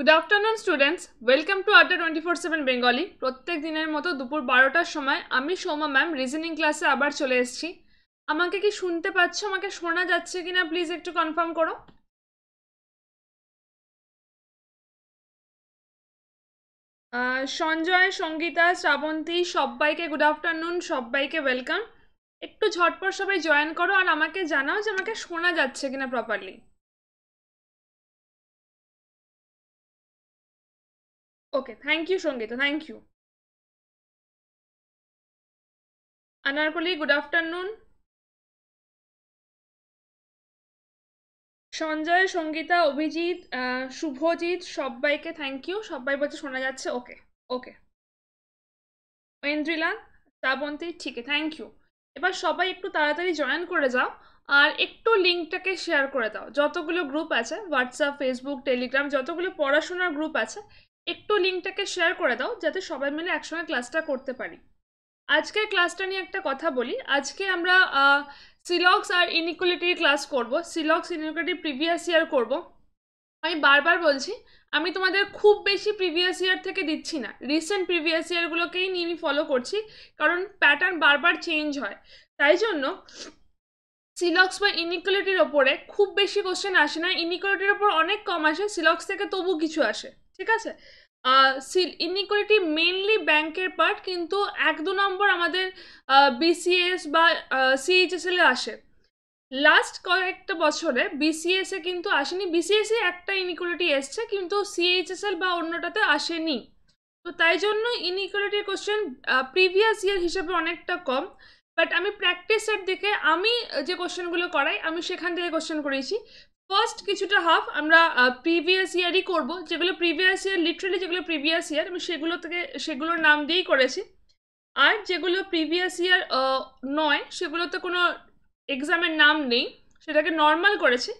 Good afternoon students welcome to Adda twenty four seven Bengali প্রত্যেক দিনের মতো দুপুর বারোটার সময় আমি সৌমা ম্যাম রিজনিং ক্লাসে আবার চলে এসেছি আমাকে কি শুনতে পাচ্ছ আমাকে শোনা যাচ্ছে কি না প্লিজ একটু কনফার্ম করো সঞ্জয় সঙ্গীতা শ্রাবন্তী সবাইকে গুড আফটারনুন সবাইকে ওয়েলকাম একটু ঝটপট সবাই জয়েন করো আর আমাকে জানাও যে আমাকে শোনা যাচ্ছে কিনা properly okay thank you Sangeeta thank you Anarkali good afternoon Sanjay Sangeeta Abhijit Subhajit সবাইকে থ্যাংক ইউ সবাই বলছে শোনা যাচ্ছে ওকে ওকে ঐন্দ্রিলা শ্রাবন্তী ঠিক থ্যাংক ইউ এবার সবাই একটু তাড়াতাড়ি জয়েন করে যাও আর একটু লিঙ্কটাকে শেয়ার করে দাও যতগুলো গ্রুপ আছে হোয়াটসঅ্যাপ ফেসবুক টেলিগ্রাম যতগুলো পড়াশোনার গ্রুপ আছে একটু লিঙ্কটাকে শেয়ার করে দাও যাতে সবাই মিলে একসঙ্গে ক্লাসটা করতে পারি আজকের ক্লাসটা নিয়ে একটা কথা বলি আজকে আমরা সিলক্স আর ইনিকুয়ালিটির ক্লাস করব সিলক্স ইনিকুয়ালিটি প্রিভিয়াস ইয়ার করব আমি বারবার বলছি আমি তোমাদের খুব বেশি প্রিভিয়াস ইয়ার থেকে দিচ্ছি না রিসেন্ট প্রিভিয়াস ইয়ারগুলোকেই নিয়ে আমি ফলো করছি কারণ প্যাটার্ন বারবার চেঞ্জ হয় তাই জন্য সিলক্স বা ইনিকুয়ালিটির ওপরে খুব বেশি কোশ্চেন আসে না ইনিকুয়ালিটির ওপর অনেক কম আসে সিলক্স থেকে তবু কিছু আসে ঠিক আছে ইনিকুয়ালিটি মেনলি ব্যাংকের পার্ট কিন্তু এক দু নম্বর আমাদের বিসিএস বা সিএইচএসএলে আসে লাস্ট কয়েকটা বছরে বিসিএস এ কিন্তু আসেনি বিসিএস এ একটা ইনিকুয়ালিটি এসছে কিন্তু সিএইচএসএল বা অন্যটাতে আসেনি তো তাই জন্য ইনিকুয়েটির কোশ্চেন প্রিভিয়াস ইয়ার হিসেবে অনেকটা কম বাট আমি প্র্যাকটিসের দিকে আমি যে কোশ্চেনগুলো করাই আমি সেখান থেকে কোশ্চেন করেছি ফার্স্ট কিছুটা হাফ আমরা প্রিভিয়াস ইয়ারই করব যেগুলো প্রিভিয়াস ইয়ার লিটারেলি যেগুলো প্রিভিয়াস ইয়ার আমি সেগুলো থেকে সেগুলোর নাম দিয়েই করেছি আর যেগুলো প্রিভিয়াস ইয়ার নয় সেগুলোতে কোনো এক্সামের নাম নেই সেটাকে নর্মাল করেছি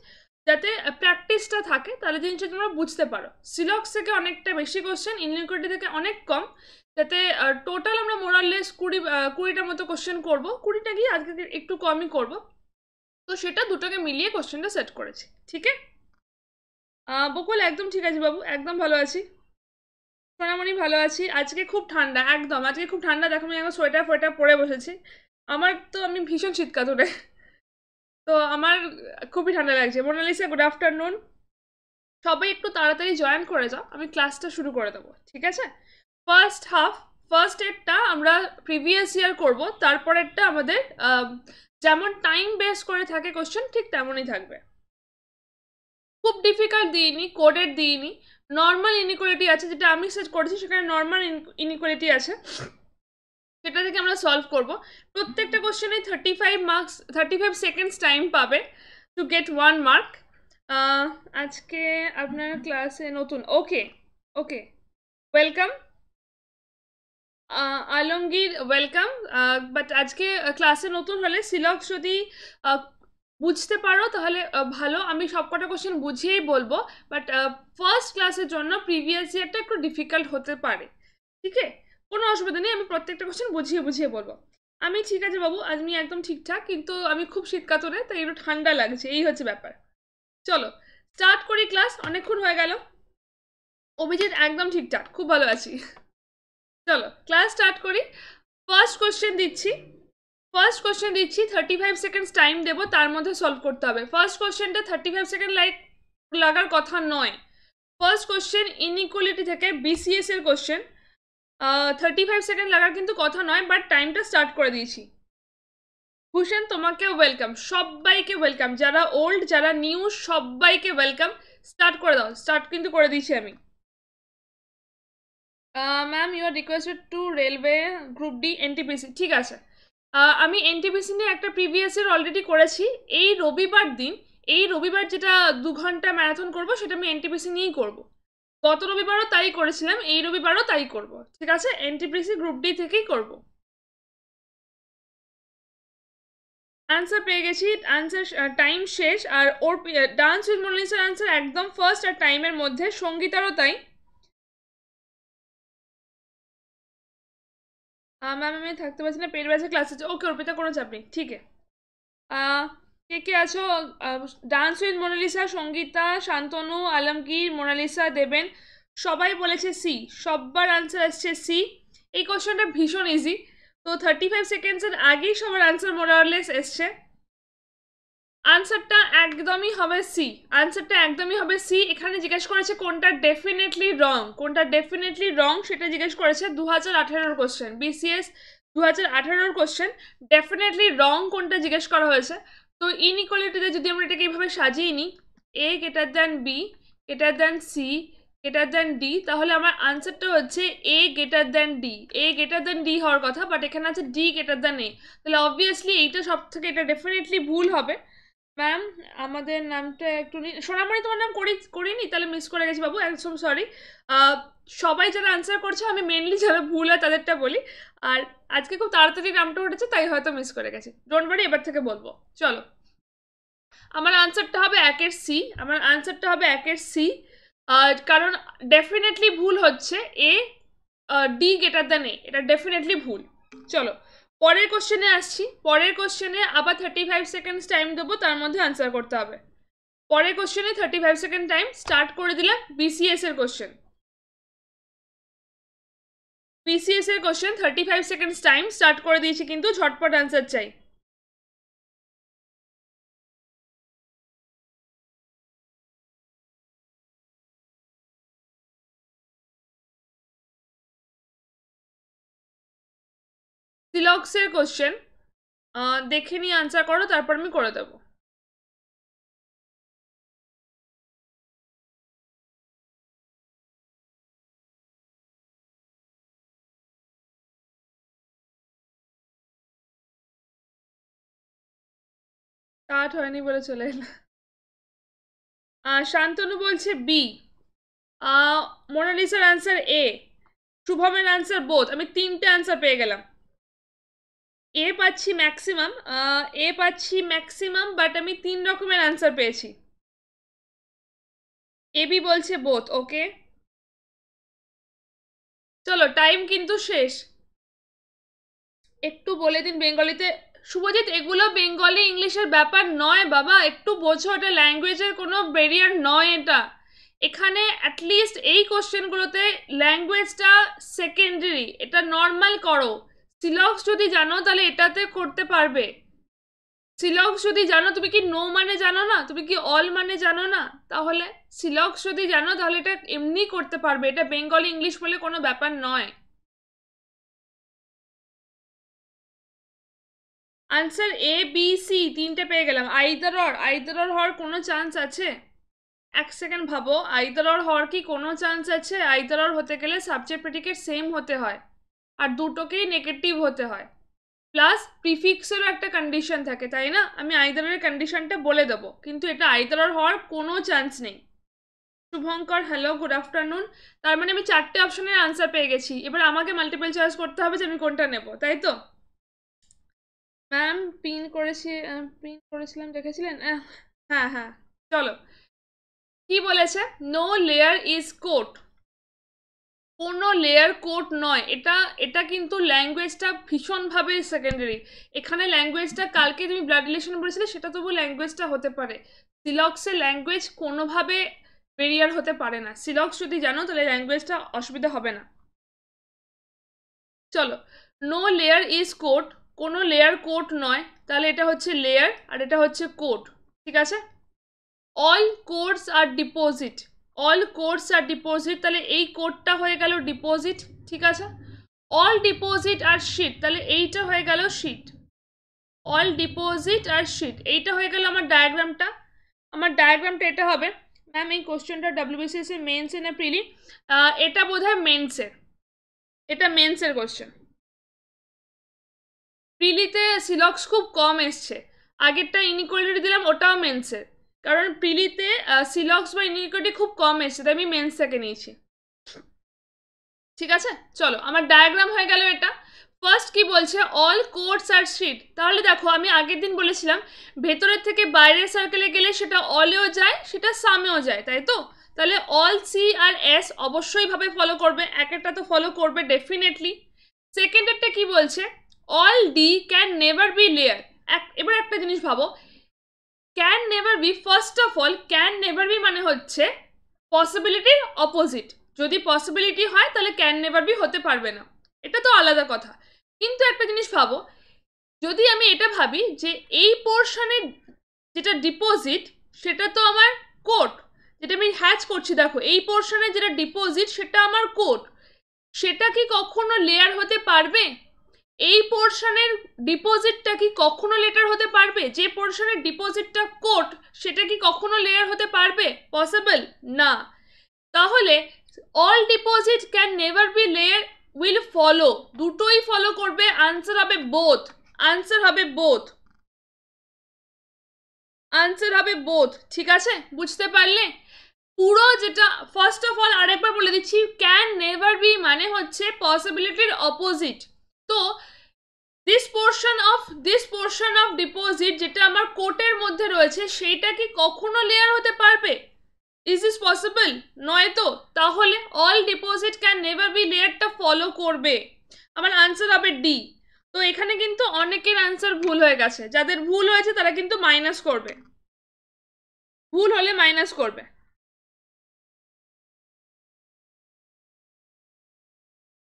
যাতে প্র্যাকটিসটা থাকে তাহলে জিনিসটা তোমরা বুঝতে পারো সিলক্স থেকে অনেকটা বেশি কোশ্চেন ইউনিকোটি থেকে অনেক কম যাতে টোটাল আমরা মোরাললেস কুড়ি কুড়িটার মতো কোশ্চেন করবো কুড়িটা গিয়ে আজকে একটু কমই করবো তো সেটা দুটোকে মিলিয়ে কোশ্চেনটা সেট করেছি ঠিক আছে বকুল একদম ঠিক আছে বাবু একদম ভালো আছি সোনামণি ভালো আছি আজকে খুব ঠান্ডা একদম আজকে খুব ঠান্ডা দেখো আমি এখন সোয়েটার ফোয়েটার পরে বসেছি আমার তো আমি ভীষণ শীত ধরে তো আমার খুবই ঠান্ডা লাগছে মোনালিসা গুড আফটারনুন সবাই একটু তাড়াতাড়ি জয়েন করে যাও আমি ক্লাসটা শুরু করে দেবো ঠিক আছে ফার্স্ট হাফ ফার্স্ট এডটা আমরা প্রিভিয়াস ইয়ার করবো তারপরেরটা আমাদের যেমন টাইম বেস করে থাকে কোশ্চেন ঠিক তেমনই থাকবে খুব ডিফিকাল্ট দিইনি কোডেড দিইনি নর্মাল ইনিকোয়ালিটি আছে যেটা আমি সেট করেছি সেখানে নর্মাল ইনিকোয়ালিটি আছে সেটা থেকে আমরা সলভ করব প্রত্যেকটা কোশ্চেনে thirty five marks thirty five seconds time পাবে টু গেট ওয়ান মার্ক আজকে আপনার ক্লাসে নতুন okay okay welcome Alamgir welcome but আজকে ক্লাসে নতুন হলে সিলক যদি বুঝতে পারো তাহলে ভালো আমি সব কটা কোশ্চেন বুঝিয়েই বলবো বাট ফার্স্ট ক্লাসের জন্য প্রিভিয়াস ইয়ারটা একটু ডিফিকাল্ট হতে পারে ঠিক আছে কোনো অসুবিধা নেই আমি প্রত্যেকটা কোশ্চেন বুঝিয়ে বুঝিয়ে বলবো আমি ঠিক আছে বাবু আমি একদম ঠিকঠাক কিন্তু আমি খুব শীতকাতরে তাই একটু ঠান্ডা লাগছে এই হচ্ছে ব্যাপার চলো স্টার্ট করি ক্লাস অনেকক্ষণ হয়ে গেল অভিজিৎ একদম ঠিকঠাক খুব ভালো আছি চলো ক্লাস স্টার্ট করি ফার্স্ট কোশ্চেন দিচ্ছি ফার্স্ট কোশ্চেন দিচ্ছি থার্টি ফাইভ সেকেন্ডস টাইম দেবো তার মধ্যে সলভ করতে হবে ফার্স্ট কোশ্চেনটা থার্টি ফাইভ সেকেন্ড লাইক লাগার কথা নয় ফার্স্ট কোশ্চেন ইনইকুয়ালিটি থেকে বিসিএসের কোশ্চেন থার্টি ফাইভ সেকেন্ড লাগার কিন্তু কথা নয় বাট টাইমটা স্টার্ট করে দিয়েছি হুসেন তোমাকে ওয়েলকাম সবাইকে ওয়েলকাম যারা ওল্ড যারা নিউ সবাইকে ওয়েলকাম স্টার্ট করে দাও স্টার্ট কিন্তু করে দিয়েছি আমি ma'am you are requested to railway group D NTPC ঠিক আছে আমি এনটিপিসি নিয়ে একটা প্রিভিয়াসের অলরেডি করেছি এই রবিবার দিন এই রবিবার যেটা দু ঘন্টা ম্যারাথন করব সেটা আমি এনটিপিসি নিয়েই করব গত রবিবারও তাই করেছিলাম এই রবিবারও তাই করব ঠিক আছে এনটিপিসি গ্রুপ ডি থেকেই করব অ্যান্সার পেয়ে গেছি অ্যান্সার টাইম শেষ আর ওর ডান্স উইথ মনিসার অ্যান্সার একদম ফার্স্ট আর টাইমের মধ্যে সঙ্গীতারও তাই ম্যাম আমি থাকতে পারছি না পেট ব্যাচে ক্লাসে ওকে অর্পিতা কোনো চাপ নেই ঠিক কে কে আছো ডান্স উইথ মোনালিসা সঙ্গীতা শান্তনু আলমগীর মোনালিসা দেবেন সবাই বলেছে সি সববার আনসার আসছে সি এই কোশ্চেনটা ভীষণ ইজি তো থার্টি ফাইভ সেকেন্ডসের আগেই সবার আনসার মোরারলেস এসছে আনসারটা একদমই হবে সি আনসারটা একদমই হবে সি এখানে জিজ্ঞেস করেছে কোনটা ডেফিনেটলি রং কোনটা ডেফিনেটলি রং সেটা জিজ্ঞেস করেছে দু হাজার আঠেরোর কোশ্চেন বিসিএস দু হাজার আঠেরোর কোশ্চেন ডেফিনেটলি রং কোনটা জিজ্ঞেস করা হয়েছে তো ইনইকোয়ালিটিতে যদি আমরা এটাকে এইভাবে সাজিয়ে নিই A greater than B greater than C greater than D তাহলে আমার আনসারটা হচ্ছে A greater than D A greater than D হওয়ার কথা বাট এখানে আছে ডি গ্রেটার দ্যান এ তাহলে অবভিয়াসলি এইটা সব থেকে এটা ডেফিনেটলি ভুল হবে ম্যাম আমাদের নামটা একটু সোনামণি তোমার নাম করি করিনি তাহলে মিস করে গেছি বাবু একদম সরি সবাই যারা আনসার করছে আমি মেনলি যারা ভুল হয় তাদেরটা বলি আর আজকে খুব তাড়াতাড়ি নামটা উঠেছে তাই হয়তো মিস করে গেছি ডোন্ট বারি এবার থেকে বলবো চলো আমার আনসারটা হবে একের সি আমার আনসারটা হবে একের সি কারণ ডেফিনেটলি ভুল হচ্ছে A D greater than a এটা ডেফিনেটলি ভুল চলো পরের কোশ্চেনে আসছি পরের কোশ্চেনে আবার থার্টি ফাইভ সেকেন্ডস টাইম দেবো তার মধ্যে অ্যান্সার করতে হবে পরের কোশ্চেনে thirty five second time start করে দিলাম বিসিএস এর কোশ্চেন বিসিএস এর question thirty five seconds time start করে দিয়েছি কিন্তু ঝটপট অ্যান্সার চাই সিলক্সের কোশ্চেন দেখে নিয়ে আনসার করো তারপর আমি করে দেবো কাঠ হয়নি বলে চলে এলাম শান্তনু বলছে বি মোনালিসার আনসার এ শুভমের আনসার বোধ আমি তিনটে আনসার পেয়ে গেলাম এ পাচ্ছি ম্যাক্সিমাম এ পাচ্ছি ম্যাক্সিমাম বাট আমি তিন রকমের অ্যান্সার পেয়েছি এবি বলছে বোথ ওকে চলো টাইম কিন্তু শেষ একটু বলে দিন বেঙ্গলিতে শুভজিৎ এগুলো বেঙ্গলি ইংলিশের ব্যাপার নয় বাবা একটু বোঝো এটা ল্যাঙ্গুয়েজের কোনো ব্যারিয়ার নয় এটা এখানে অ্যাটলিস্ট এই কোশ্চেনগুলোতে ল্যাঙ্গুয়েজটা সেকেন্ডারি এটা নর্মাল করো সিলক্স যদি জানো তাহলে এটাতে করতে পারবে সিলক্স যদি জানো তুমি কি নো মানে জানো না তুমি কি অল মানে জানো না তাহলে সিলক্স যদি জানো তাহলে এটা এমনি করতে পারবে এটা বেঙ্গলি ইংলিশ বলে কোনো ব্যাপার নয় আনসার এ বি সি তিনটে পেয়ে গেলাম আইদার অর আইদার অর হওয়ার কোনো চান্স আছে এক সেকেন্ড ভাবো আইদার অর হওয়ার কি কোনো চান্স আছে আইদার অর হতে গেলে সাবজেক্ট প্রেডিকেট সেম হতে হয় আর দুটোকেই নেগেটিভ হতে হয় প্লাস প্রিফিক্সেরও একটা কন্ডিশন থাকে তাই না আমি আইদারের কন্ডিশনটা বলে দেবো কিন্তু এটা আইদারার হওয়ার কোনো চান্স নেই শুভঙ্কর হ্যালো গুড আফটারনুন তার মানে আমি চারটে অপশনের আনসার পেয়ে গেছি এবার আমাকে মাল্টিপল চয়েস করতে হবে যে আমি কোনটা নেব তাই তো ম্যাম পিন করেছি পিন করেছিলাম দেখেছিলেন হ্যাঁ হ্যাঁ চলো কি বলেছে নো লেয়ার ইজ কোট কোনো লেয়ার কোড নয় এটা এটা কিন্তু ল্যাঙ্গুয়েজটা ভীষণভাবে সেকেন্ডারি এখানে ল্যাঙ্গুয়েজটা কালকে তুমি ব্লাড রিলেশন বলেছিলে সেটা তবু ল্যাঙ্গুয়েজটা হতে পারে সিলক্সের ল্যাঙ্গুয়েজ কোনোভাবে বেরিয়ার হতে পারে না সিলক্স যদি জানো তাহলে ল্যাঙ্গুয়েজটা অসুবিধা হবে না চলো নো লেয়ার ইজ কোড কোনো লেয়ার কোড নয় তাহলে এটা হচ্ছে লেয়ার আর এটা হচ্ছে কোড ঠিক আছে all codes are deposit all course are deposit তাহলে এই কোডটা হয়ে গেল ডিপোজিট ঠিক আছে অল ডিপোজিট আর শিট তাহলে এইটা হয়ে গেল শিট অল ডিপোজিট আর শিট এইটা হয়ে গেল আমার ডায়াগ্রামটা আমার ডায়াগ্রামটা এটা হবে ম্যাম এই কোশ্চেনটা ডাব্লিউবিসিএস e এর মেন্সে না প্রিলি এটা বোধ হয় মেন্সের এটা মেন্সের কোশ্চেন প্রিলিতে সিলক্স খুব কম এসছে আগেরটা ইনিকোয়ালিটি দিলাম ওটাও মেন্সের কারণ প্রিলিতে সিলক্স বা ইনিকুইটি খুব কম এসছে তাই আমি মেন্সটাকে নিয়েছি ঠিক আছে চলো আমার ডায়াগ্রাম হয়ে গেল এটা ফার্স্ট কি বলছে অল কোর্টস আর স্ট্রিট তাহলে দেখো আমি আগের দিন বলেছিলাম ভেতরের থেকে বাইরের সার্কেলে গেলে সেটা অলেও যায় সেটা সামেও যায় তাই তো তাহলে অল সি আর এস অবশ্যইভাবে ফলো করবে এক একটা তো ফলো করবে ডেফিনেটলি সেকেন্ডেরটা কি বলছে all D can never be layer এক এবার একটা জিনিস ভাবো can never be first of all can never be মানে হচ্ছে পসিবিলিটির অপোজিট যদি পসিবিলিটি হয় তাহলে ক্যান নেভার বি হতে পারবে না এটা তো আলাদা কথা কিন্তু একটা জিনিস ভাবো যদি আমি এটা ভাবি যে এই পোর্শনের যেটা ডিপোজিট সেটা তো আমার কোট যেটা আমি হ্যাচ করছি দেখো এই পোর্শনের যেটা ডিপোজিট সেটা আমার কোট সেটা কি কখনো লেয়ার হতে পারবে এই পোর্শনের ডিপোজিটটা কি কখনো লেটার হতে পারবে যে পোর্শনের ডিপোজিটটা কোট সেটা কি কখনো লেয়ার হতে পারবে পসিবল না তাহলে all deposit can never be layer will follow দুটোই ফলো করবে আনসার হবে বোথ আনসার হবে বোথ আনসার হবে বোথ ঠিক আছে বুঝতে পারলে পুরো যেটা ফার্স্ট অফ অল আরেকবার বলে দিচ্ছি ক্যান নেভার বি মানে হচ্ছে পসিবিলিটির অপোজিট তো this portion of this portion of deposit যেটা আমার কোটের মধ্যে রয়েছে সেইটা কি কখনো লেয়ার হতে পারবে ইজ ইস পসিবল নয় তো তাহলে all deposit can never be লেয়ারটা ফলো করবে আমার আনসার হবে ডি তো এখানে কিন্তু অনেকের আনসার ভুল হয়ে গেছে যাদের ভুল হয়েছে তারা কিন্তু মাইনাস করবে ভুল হলে মাইনাস করবে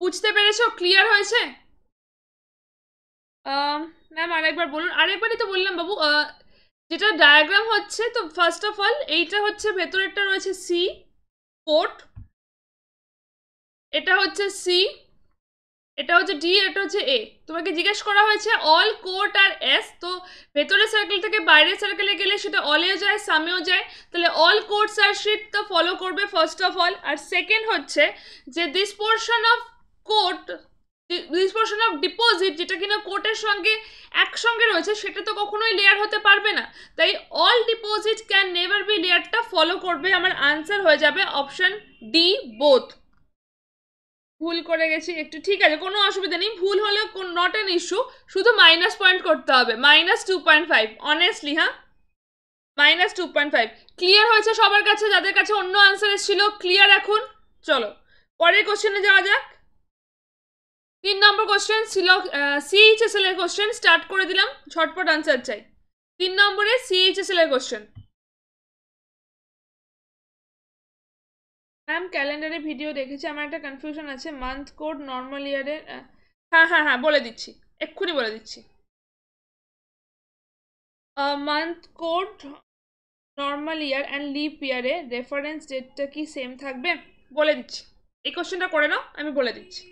বুঝতে পেরেছ ক্লিয়ার হয়েছে ম্যাম আরেকবার বলুন আরেকবারই তো বললাম বাবু যেটা ডায়াগ্রাম হচ্ছে তো ফার্স্ট অফ অল এইটা হচ্ছে ভেতরেরটা রয়েছে সি কোট এটা হচ্ছে সি এটা হচ্ছে ডি এটা হচ্ছে এ তোমাকে জিজ্ঞেস করা হয়েছে অল কোর্ট আর এস তো ভেতরের সার্কেল থেকে বাইরের সার্কেলে গেলে সেটা অলেও যায় সামেও যায় তাহলে অল কোর্টস আর তো ফলো করবে ফার্স্ট অফ অল আর সেকেন্ড হচ্ছে যে this portion of court this portion of deposit যেটা কিনা কোর্টের সঙ্গে একসঙ্গে রয়েছে সেটা তো কখনোই লেয়ার হতে পারবে না তাই all deposit can never be লেয়ারটা ফলো করবে আমার আনসার হয়ে যাবে অপশন ডি বোথ ভুল করে গেছি একটু ঠিক আছে কোনো অসুবিধা নেই ভুল হলেও নট অ্যান ইস্যু শুধু মাইনাস পয়েন্ট করতে হবে minus two point five honestly হ্যাঁ minus two point five clear হয়েছে সবার কাছে যাদের কাছে অন্য আনসার এসেছিল ক্লিয়ার এখন চলো পরের কোশ্চেনে যাওয়া যাক তিন নম্বর কোশ্চেন ছিল সিএইচএসএল এর কোশ্চেন স্টার্ট করে দিলাম ঝটপট আনসার চাই তিন নম্বরে সিএইচএসএল এর কোশ্চেন ম্যাম ক্যালেন্ডারে ভিডিও দেখেছি আমার একটা কনফিউশন আছে মান্থ কোড নর্মাল ইয়ারের হ্যাঁ হ্যাঁ হ্যাঁ বলে দিচ্ছি এক্ষুনি বলে দিচ্ছি month code normal year and leap ইয়ারে রেফারেন্স ডেটটা কি সেম থাকবে বলে দিচ্ছি এই কোশ্চেনটা করে নাও আমি বলে দিচ্ছি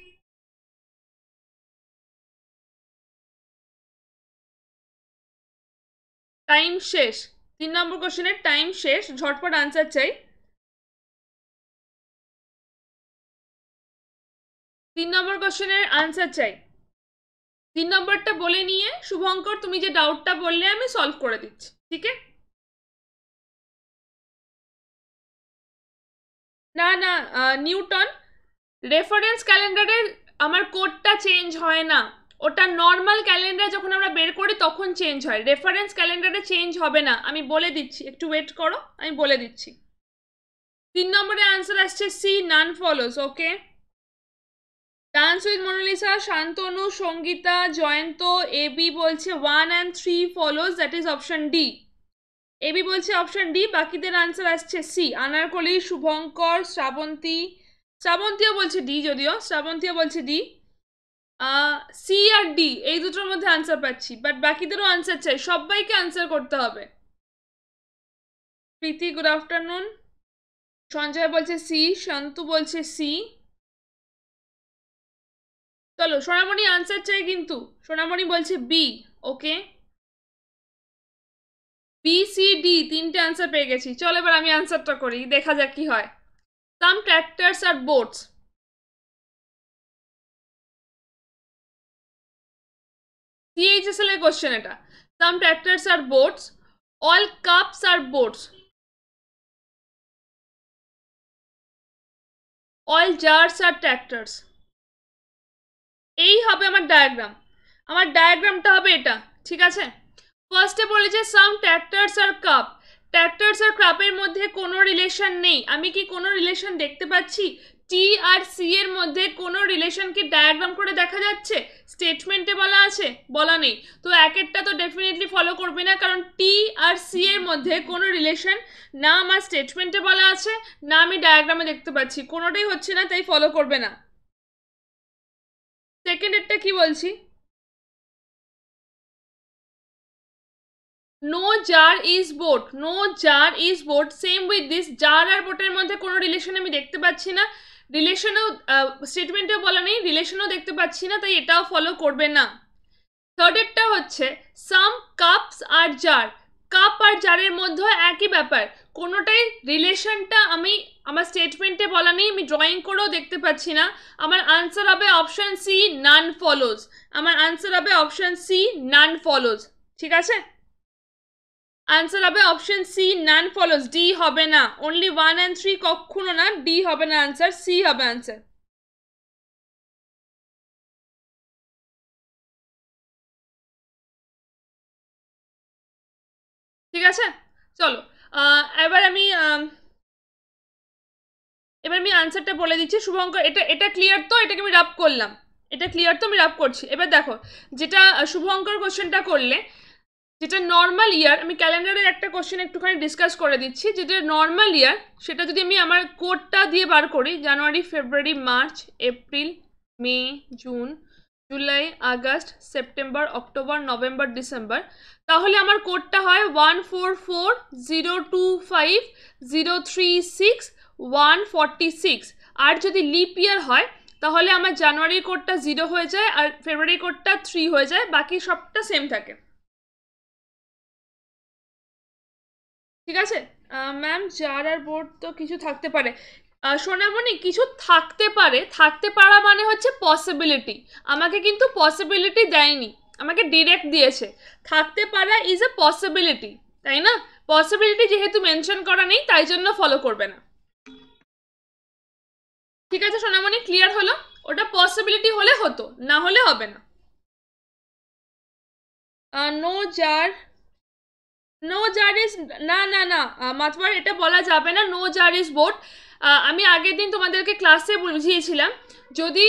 টাইম শেষ তিন নম্বর কোশ্চেনের টাইম শেষ ঝটপট আনসার চাই তিন নম্বর কোশ্চেনের আনসার চাই তিন নম্বরটা বলে নিয়ে শুভঙ্কর তুমি যে ডাউটটা বললে আমি সলভ করে দিচ্ছি ঠিক আছে না না নিউটন রেফারেন্স ক্যালেন্ডারের আমার কোডটা চেঞ্জ হয় না ওটা নর্মাল ক্যালেন্ডার যখন আমরা বের করি তখন চেঞ্জ হয় রেফারেন্স ক্যালেন্ডারে চেঞ্জ হবে না আমি বলে দিচ্ছি একটু ওয়েট করো আমি বলে দিচ্ছি তিন নম্বরে আনসার আসছে C none follows okay dance with Monalisa Santanu Sangeeta Jayanta A B বলছে one and three follows that is option D A B বলছে অপশন ডি বাকিদের আনসার আসছে সি আনারকলি শুভঙ্কর শ্রাবন্তী শ্রাবন্তীও বলছে ডি যদিও শ্রাবন্তীও বলছে ডি সি আর ডি এই দুটোর মধ্যে আনসার পাচ্ছি বাট বাকিদেরও আনসার চাই সবাইকে আনসার করতে হবে প্রীতি গুড আফটারনুন সঞ্জয় বলছে সি শান্তু বলছে সি চলো সোনামণি আনসার চাই কিন্তু সোনামণি বলছে B okay B C D তিনটে আনসার পেয়ে গেছি চলো এবার আমি আনসারটা করি দেখা যাক কি হয় some tractors are boats CHSL এর কোশ্চেন এটা some tractors are boats all cups are boats all jars are tractors এই হবে আমার ডায়াগ্রাম আমার ডায়াগ্রামটা হবে এটা ঠিক আছে ফার্স্টে বলেছে সাম ট্র্যাক্টরস আর কাপ ট্র্যাক্টরস আর ক্রাপের মধ্যে কোনো রিলেশন নেই আমি কি কোনো রিলেশন দেখতে পাচ্ছি টি আর সি এর মধ্যে কোনো রিলেশন কি ডায়াগ্রাম করে দেখা যাচ্ছে স্টেটমেন্টে বলা আছে বলা নেই তো এক একটা তো ডেফিনেটলি ফলো করবে না কারণ টি আর সি এর মধ্যে কোনো রিলেশন না আমার স্টেটমেন্টে বলা আছে না আমি ডায়াগ্রামে দেখতে পাচ্ছি কোনোটাই হচ্ছে না তাই ফলো করবে না সেকেন্ড এরটা কি বলছি no jar is boat no jar is boat same with this jar আর বোটের মধ্যে কোনো রিলেশন আমি দেখতে পাচ্ছি না রিলেশনও স্টেটমেন্টেও বলা নেই রিলেশনও দেখতে পাচ্ছি না তাই এটাও ফলো করবে না থার্ডেরটা হচ্ছে some cups are jar cup আর জারের মধ্যে একই ব্যাপার কোনোটাই রিলেশনটা আমি আমার স্টেটমেন্টে বলা নেই আমি ড্রয়িং করেও দেখতে পাচ্ছি না আমার আনসার হবে অপশান সি নান ফলোজ আমার আনসার হবে অপশান সি নান ফলোজ ঠিক আছে আনসার হবে option C none follows D হবে না অনলি ওয়ান অ্যান্ড থ্রি কখনো না ডি হবে না আনসার সি হবে আনসার ঠিক আছে চলো এবার আমি এবার আমি আনসারটা বলে দিচ্ছি শুভঙ্কর এটা এটা ক্লিয়ার তো এটাকে আমি রাপ করলাম এটা ক্লিয়ার তো আমি রাপ করছি এবার দেখো যেটা শুভঙ্কর কোশ্চেনটা করলে যেটা নর্মাল ইয়ার আমি ক্যালেন্ডারের একটা কোশ্চেন একটুখানি ডিসকাস করে দিচ্ছি যেটা নর্মাল ইয়ার সেটা যদি আমি আমার কোডটা দিয়ে বার করি January February March April May June July August September October November December তাহলে আমার কোডটা হয় one four four zero two five zero three six one forty six আর যদি লিপ ইয়ার হয় তাহলে আমার জানুয়ারির কোডটা জিরো হয়ে যায় আর ফেব্রুয়ারি কোডটা থ্রি হয়ে যায় বাকি সবটা সেম থাকে ঠিক আছে ম্যাম জার আর বোর্ড তো কিছু থাকতে পারে সোনামণি কিছু থাকতে পারে থাকতে পারা মানে হচ্ছে পসিবিলিটি আমাকে কিন্তু পসিবিলিটি দেয়নি আমাকে ডিরেক্ট দিয়েছে থাকতে পারা ইজ এ পসিবিলিটি তাই না পসিবিলিটি যেহেতু মেনশন করা নেই তাই জন্য ফলো করবে না ঠিক আছে সোনামণি ক্লিয়ার হলো ওটা পসিবিলিটি হলে হতো না হলে হবে না নো যার নো জারিস না না না মাথবার এটা বলা যাবে না নো জারিস বোট আমি আগের দিন তোমাদেরকে ক্লাসে বুঝিয়েছিলাম যদি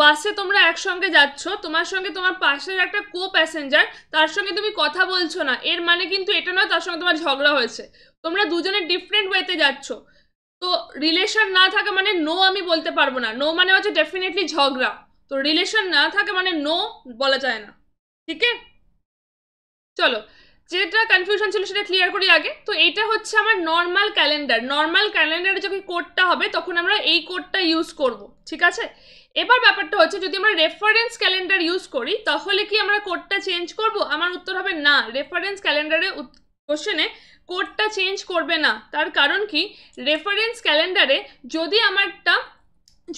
বাসে তোমরা একসঙ্গে যাচ্ছ তোমার সঙ্গে তোমার পাশের একটা কো প্যাসেঞ্জার তার সঙ্গে তুমি কথা বলছো না এর মানে কিন্তু এটা নয় তার সঙ্গে তোমার ঝগড়া হয়েছে তোমরা দুজনে ডিফারেন্ট ওয়েতে যাচ্ছ তো রিলেশন না থাকে মানে নো আমি বলতে পারবো না নো মানে হচ্ছে ডেফিনেটলি ঝগড়া তো রিলেশন না থাকে মানে নো বলা যায় না ঠিক আছে চলো যেটা কনফিউশন ছিল সেটা ক্লিয়ার করি আগে তো এটা হচ্ছে আমার নর্মাল ক্যালেন্ডার নর্মাল ক্যালেন্ডারে যখন কোডটা হবে তখন আমরা এই কোডটা ইউজ করব ঠিক আছে এবার ব্যাপারটা হচ্ছে যদি আমরা রেফারেন্স ক্যালেন্ডার ইউজ করি তাহলে কি আমরা কোডটা চেঞ্জ করব আমার উত্তর হবে না রেফারেন্স ক্যালেন্ডারে কোশ্চেনে কোডটা চেঞ্জ করবে না তার কারণ কি রেফারেন্স ক্যালেন্ডারে যদি আমারটা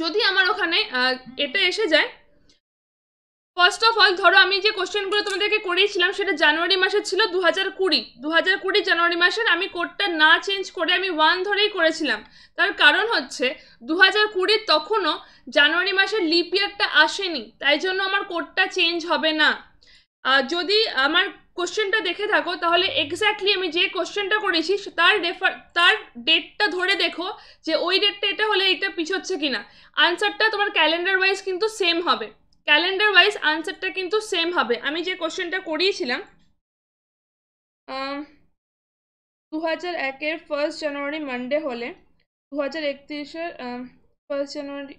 যদি আমার ওখানে এটা এসে যায় ফার্স্ট অফ অল ধরো আমি যে কোশ্চেনগুলো তোমাদেরকে করিয়েছিলাম সেটা জানুয়ারি মাসে ছিল দু হাজার কুড়ি দু হাজার কুড়ি জানুয়ারি মাসের আমি কোডটা না চেঞ্জ করে আমি ওয়ান ধরেই করেছিলাম তার কারণ হচ্ছে দু হাজার কুড়ি তখনও জানুয়ারি মাসের লিপ ইয়ারটা আসেনি তাই জন্য আমার কোডটা চেঞ্জ হবে না যদি আমার কোশ্চেনটা দেখে থাকো তাহলে এক্স্যাক্টলি আমি যে কোশ্চেনটা করেছি তার রেফার তার ডেটটা ধরে দেখো যে ওই ডেটটা এটা হলে এটা পিছোচ্ছে কিনা আনসারটা তোমার ক্যালেন্ডার ওয়াইজ কিন্তু সেম হবে ক্যালেন্ডার ওয়াইজ আনসারটা কিন্তু সেম হবে আমি যে কোশ্চেনটা করিয়েছিলাম দু হাজার একের ফার্স্ট জানুয়ারি মানডে হলে দু হাজার একত্রিশের ফার্স্ট জানুয়ারি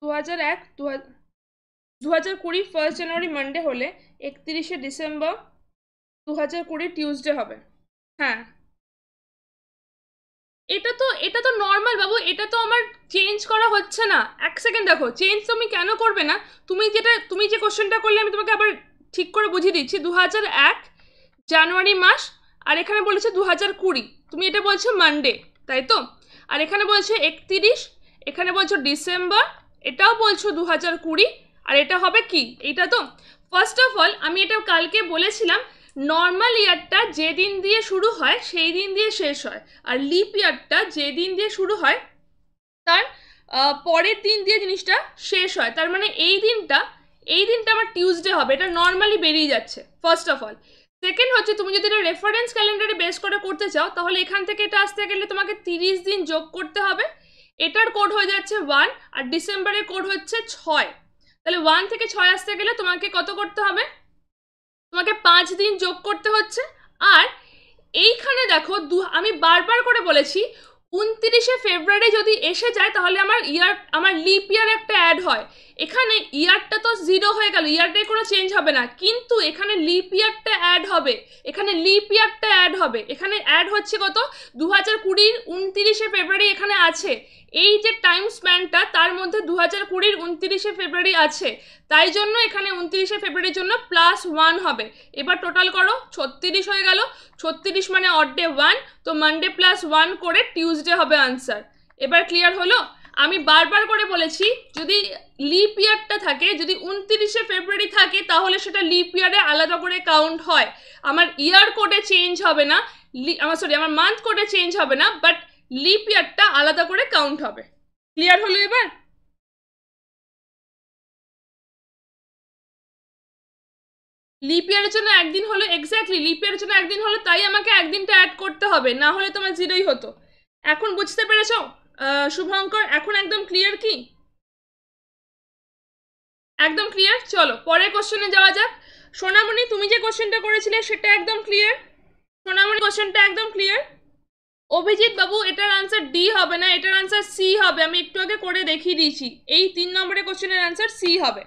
দু হাজার এক দু হাজার দু হাজার কুড়ি ফার্স্ট জানুয়ারি মানডে হলে একত্রিশে ডিসেম্বর দু হাজার কুড়ি টিউসডে হবে হ্যাঁ এটা তো এটা তো নর্মাল বাবু এটা তো আমার চেঞ্জ করা হচ্ছে না এক সেকেন্ড দেখো চেঞ্জ তুমি কেন করবে না তুমি যেটা তুমি যে কোশ্চেনটা করলে আমি তোমাকে আবার ঠিক করে বুঝিয়ে দিচ্ছি দু হাজার এক জানুয়ারি মাস আর এখানে বলেছে দু হাজার কুড়ি তুমি এটা বলছো মানডে তাই তো আর এখানে বলছে একত্রিশ এখানে বলছো ডিসেম্বর এটাও বলছো দু হাজার কুড়ি আর এটা হবে কি এটা তো ফার্স্ট অফ অল আমি এটা কালকে বলেছিলাম নর্মাল ইয়ারটা যেদিন দিয়ে শুরু হয় সেই দিন দিয়ে শেষ হয় আর লিপ ইয়ারটা যেদিন দিয়ে শুরু হয় তার পরের দিন দিয়ে জিনিসটা শেষ হয় তার মানে এই দিনটা এই দিনটা আমার টিউসডে হবে এটা নর্মালি বেরিয়ে যাচ্ছে ফার্স্ট অফ অল সেকেন্ড হচ্ছে তুমি যদি এটা রেফারেন্স ক্যালেন্ডারে বেস করে করতে চাও তাহলে এখান থেকে এটা আসতে গেলে তোমাকে তিরিশ দিন যোগ করতে হবে এটার কোড হয়ে যাচ্ছে ওয়ান আর ডিসেম্বরের কোড হচ্ছে ছয় তাহলে ওয়ান থেকে ছয় আসতে গেলে তোমাকে কত করতে হবে তোমাকে পাঁচ দিন যোগ করতে হচ্ছে আর এইখানে দেখো দু আমি বারবার করে বলেছি উনত্রিশে ফেব্রুয়ারি যদি এসে যায় তাহলে আমার ইয়ার আমার লিপ ইয়ার একটা অ্যাড হয় এখানে ইয়ারটা তো জিরো হয়ে গেল ইয়ারটাই কোনো চেঞ্জ হবে না কিন্তু এখানে লিপ ইয়ারটা অ্যাড হবে এখানে লিপ ইয়ারটা অ্যাড হবে এখানে অ্যাড হচ্ছে কত দু হাজার কুড়ির উনতিরিশে ফেব্রুয়ারি এখানে আছে এই যে টাইম স্প্যানটা তার মধ্যে দু হাজার কুড়ির উনতিরিশে ফেব্রুয়ারি আছে তাই জন্য এখানে উনতিরিশে ফেব্রুয়ারির জন্য প্লাস ওয়ান হবে এবার টোটাল করো ছত্রিশ হয়ে গেল ছত্রিশ মানে অড ডে ওয়ান তো মানডে প্লাস ওয়ান করে টিউসডে হবে আনসার এবার ক্লিয়ার হলো আমি বারবার করে বলেছি যদি লিপ ইয়ারটা থাকে যদি উনত্রিশে ফেব্রুয়ারি থাকে তাহলে সেটা লিপ ইয়ারে আলাদা করে কাউন্ট হয় আমার ইয়ার কোডে চেঞ্জ হবে না আমার সরি আমার মান্থ কোডে চেঞ্জ হবে না বাট লিপ ইয়ারটা আলাদা করে কাউন্ট হবে ক্লিয়ার হলো এবার লিপ ইয়ারের জন্য একদিন হলো এক্স্যাক্টলি লিপ ইয়ারের জন্য একদিন হলো তাই আমাকে একদিনটা অ্যাড করতে হবে না হলে তোমার জিরোই হতো এখন বুঝতে পেরেছো শুভঙ্কর এখন একদম ক্লিয়ার কি একদম ক্লিয়ার চলো পরের কোশ্চেনে যাওয়া যাক সোনামণি তুমি যে কোশ্চেনটা করেছিলে সেটা একদম ক্লিয়ার সোনামণি কোশ্চেনটা একদম ক্লিয়ার অভিজিৎ বাবু এটার আনসার ডি হবে না এটার আনসার সি হবে আমি একটু আগে করে দেখিয়ে দিয়েছি এই তিন নম্বরের কোশ্চেনের আনসার সি হবে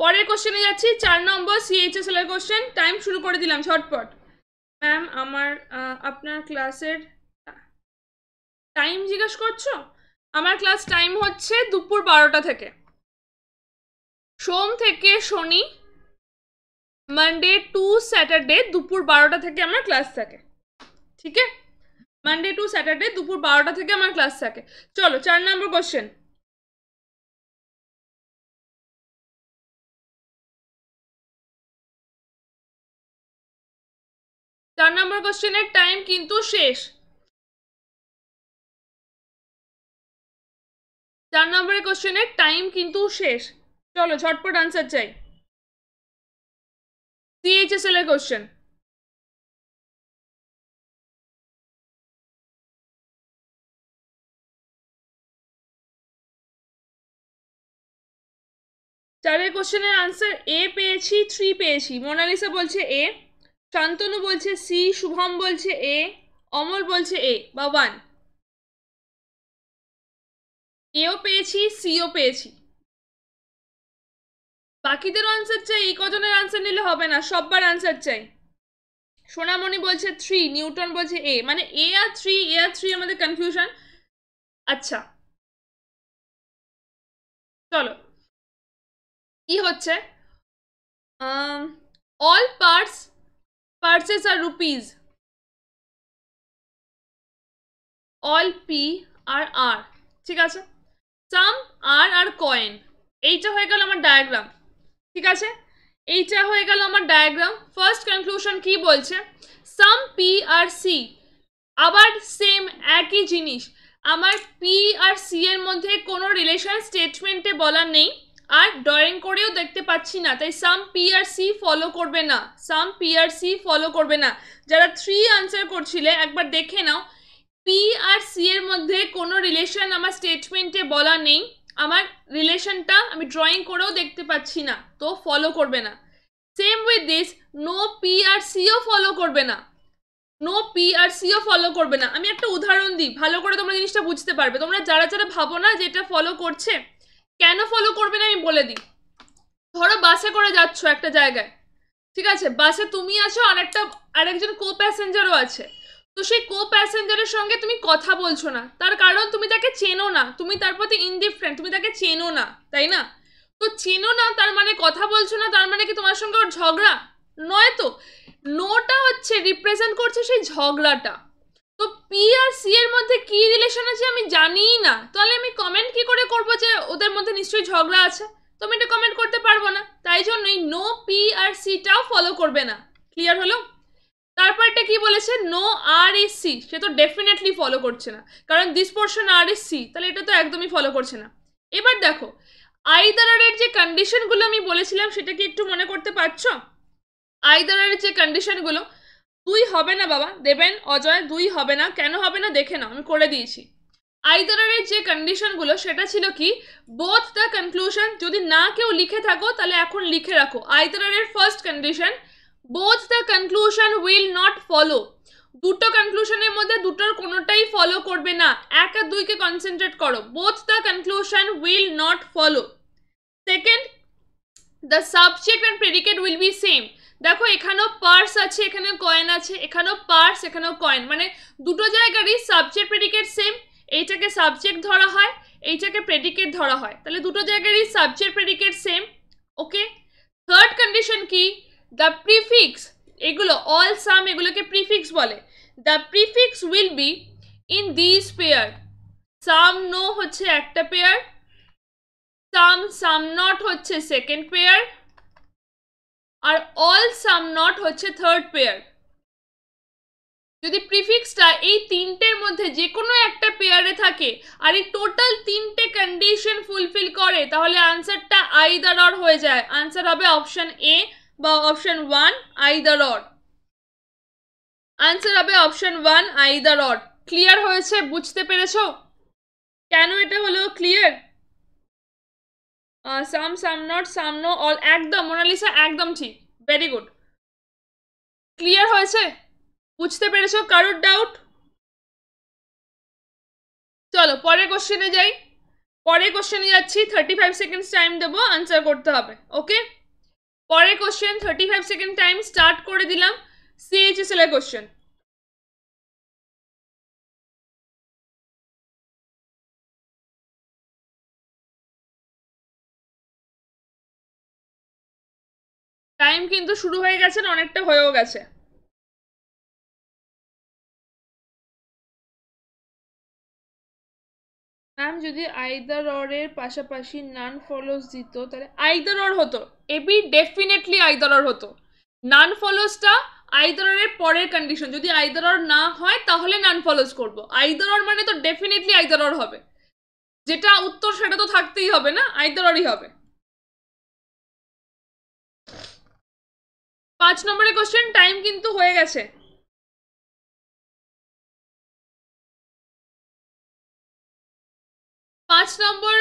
পরের কোশ্চেনে যাচ্ছি চার নম্বর সিএইচএসএল এর কোশ্চেন টাইম শুরু করে দিলাম ঝটপট ম্যাম আমার আপনার ক্লাসের টাইম জিজ্ঞেস করছো আমার ক্লাস টাইম হচ্ছে দুপুর বারোটা থেকে সোম থেকে শনি মানডে টু স্যাটারডে দুপুর বারোটা থেকে আমার ক্লাস থাকে ঠিক আছে মানডে টু স্যাটারডে দুপুর বারোটা থেকে আমার ক্লাস থাকে চলো চার নম্বর কোশ্চেন চার নম্বর কোশ্চেনের টাইম কিন্তু শেষ চার নম্বরের কোশ্চেনের টাইম কিন্তু শেষ চলো ঝটপট আনসার চাই সিএইচএসএল এর কোশ্চেন চারের কোশ্চেনের আনসার এ পেয়েছি থ্রি পেয়েছি মোনালিসা বলছে এ শান্তনু বলছে সি শুভম বলছে এ অমল বলছে এ বা ওয়ান এও পেয়েছি সিও পেয়েছি বাকিদের আনসার চাই এই কজনের আনসার নিলে হবে না সববার আনসার চাই সোনামণি বলছে থ্রি নিউটন বলছে এ মানে এ আর থ্রি এ আর থ্রি আমাদের কনফিউশন আচ্ছা চলো কি হচ্ছে all parts Purses are rupees. All P are R. ঠিক আছে সাম আর আর কয়েন এইটা হয়ে গেল আমার ডায়াগ্রাম ঠিক আছে এইটা হয়ে গেল আমার ডায়াগ্রাম ফার্স্ট কনক্লুশন কি বলছে সাম পি আর সি আবার সেম একই জিনিস আমার পি আর সি এর মধ্যে কোনো রিলেশন স্টেটমেন্টে বলা নেই আর ড্রয়িং করেও দেখতে পাচ্ছি না তাই some P are C follow করবে না some P are C follow করবে না যারা থ্রি আনসার করছিলে একবার দেখে নাও পি আর সি এর মধ্যে কোনো রিলেশন আমার স্টেটমেন্টে বলা নেই আমার রিলেশনটা আমি ড্রয়িং করেও দেখতে পাচ্ছি না তো ফলো করবে না same with this no P are সিও ফলো করবে না নো পি আর সিও ফলো করবে না আমি একটা উদাহরণ দিই ভালো করে তোমরা জিনিসটা বুঝতে পারবে তোমরা যারা যারা ভাবো না যে এটা ফলো করছে কেন ফলো করবেন আমি বলে দিই ধরো বাসে করে যাচ্ছ একটা জায়গায় ঠিক আছে বাসে তুমি আছো আর একটা আরেকজন কো প্যাসেঞ্জারও আছে তো সেই কো প্যাসেঞ্জারের সঙ্গে তুমি কথা বলছো না তার কারণ তুমি তাকে চেনো না তুমি তার প্রতি ইনডিফারেন্ট তুমি তাকে চেনো না তাই না তো চেনো না তার মানে কথা বলছো না তার মানে কি তোমার সঙ্গে ওর ঝগড়া নয় তো নোটা হচ্ছে রিপ্রেজেন্ট করছে সেই ঝগড়াটা তো পি আর সি এর মধ্যে কি রিলেশন আছে আমি জানিই না তাহলে আমি কমেন্ট কি করে করব যে ওদের মধ্যে নিশ্চয়ই ঝগড়া আছে তো আমি এটা কমেন্ট করতে পারবো না তাই জন্যই নো পি আর সিটাও ফলো করবে না ক্লিয়ার হলো তারপরটা কি বলেছে নো আর এস সি সে তো ডেফিনেটলি ফলো করছে না কারণ this portion R S C তাহলে এটা তো একদমই ফলো করছে না এবার দেখো আইদারের যে কন্ডিশনগুলো আমি বলেছিলাম সেটা কি একটু মনে করতে পারছো আইদারের যে কন্ডিশনগুলো দুই হবে না বাবা দেবেন অজয় দুই হবে না কেন হবে না দেখে নাও আমি করে দিয়েছি আইদারের যে কন্ডিশনগুলো সেটা ছিল কি বোথ দ্য কনক্লুশন যদি না কেউ লিখে থাকো তাহলে এখন লিখে রাখো আইদারের first condition both the conclusion will not follow দুটো কনক্লুশনের মধ্যে দুটোর কোনোটাই ফলো করবে না এক আর দুইকে কনসেন্ট্রেট করো both the conclusion will not follow second the subject and predicate will be same দেখো এখানেও পার্স আছে এখানেও কয়েন আছে এখানেও পার্স এখানেও কয়েন মানে দুটো জায়গারই সাবজেক্ট প্রেডিকেট সেম এইটাকে সাবজেক্ট ধরা হয় এইটাকে প্রেডিকেট ধরা হয় তাহলে দুটো জায়গারই subject predicate same okay third condition কি দ্য প্রিফিক্স এগুলো অল সাম এগুলোকে প্রিফিক্স বলে the prefix will be in this pair some no হচ্ছে একটা পেয়ার সাম সাম নট হচ্ছে সেকেন্ড পেয়ার আর অল সাম নট হচ্ছে থার্ড পেয়ার যদি প্রিফিক্সটা এই তিনটের মধ্যে যে কোনো একটা পেয়ারে থাকে আর এই টোটাল তিনটে কন্ডিশন ফুলফিল করে তাহলে আনসারটা আইদার অর হয়ে যায় আনসার হবে অপশন এ বা option one either or answer হবে option one either or clear হয়েছে বুঝতে পেরেছ কেন এটা হলো clear some some not some no all একদম মোনালিসা একদম ঠিক ভেরি গুড ক্লিয়ার হয়েছে বুঝতে পেরেছো কারোর ডাউট চলো পরের কোশ্চেনে যাই পরের কোশ্চেনে যাচ্ছি থার্টি ফাইভ সেকেন্ডস টাইম দেবো আনসার করতে হবে ওকে পরের question thirty five second time start করে দিলাম সিএইচএসএল এর কোশ্চেন টাইম কিন্তু শুরু হয়ে গেছে অনেকটা হয়েও গেছে ম্যাম যদি আইদার অরের পাশাপাশি নান ফলোস দিত তাহলে আইদার অর হতো এবি ডেফিনেটলি আইদার অর হতো নান ফলোসটা আইদার অরের পরের কন্ডিশন যদি আইদার অর না হয় তাহলে নান ফলোস করবো আইদার অর মানে তো ডেফিনেটলি আইদার অর হবে যেটা উত্তর সেটা তো থাকতেই হবে না আইদার অরই হবে পাঁচ নম্বরের কোশ্চেন টাইম কিন্তু হয়ে গেছে পাঁচ নম্বর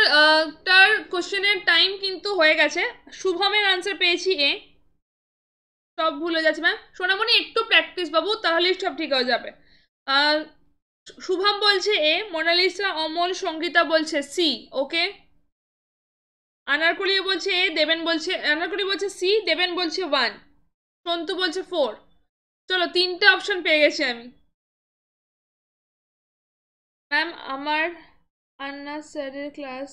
টার কোশ্চেনের টাইম কিন্তু হয়ে গেছে শুভমের আনসার পেয়েছি এ সব ভুল হয়ে যাচ্ছে ম্যাম সোনামণি একটু প্র্যাকটিস বাবু তাহলেই সব ঠিক হয়ে যাবে শুভম বলছে এ মোনালিসা অমল সঙ্গীতা বলছে সি ওকে আনারকলিও বলছে এ দেবেন বলছে আনারকলি বলছে সি দেবেন বলছে ওয়ান সন্তু বলছে ফোর চলো তিনটে অপশন পেয়ে গেছি আমি ম্যাম আমার আন্না স্যারের ক্লাস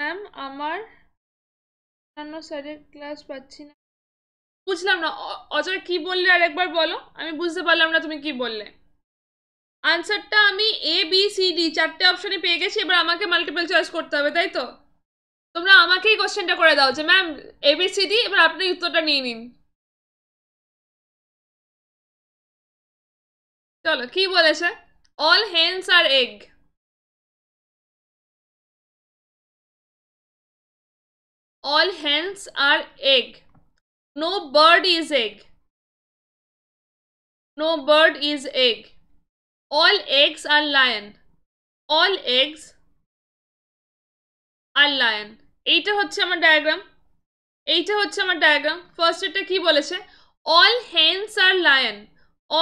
ম্যাম আমার অন্যান্য স্যারের ক্লাস পাচ্ছি না বুঝলাম না অজয় কি বললে আর একবার বলো আমি বুঝতে পারলাম না তুমি কি বললে আনসারটা আমি এ বি সি ডি চারটে অপশনে পেয়ে গেছি এবার আমাকে মাল্টিপল চয়েস করতে হবে তাই তো তোমরা আমাকেই কোশ্চেনটা করে দাও যে ম্যাম এবিসিডি এবার আপনি উত্তরটা নিয়ে নিন চলো কি বলেছে all hands are egg all hands are egg no bird is egg no bird is egg all eggs are lion all eggs are lion এইটা হচ্ছে আমার ডায়াগ্রাম এইটা হচ্ছে আমার ডায়াগ্রাম ফার্স্ট এটা কি বলেছে all hands are lion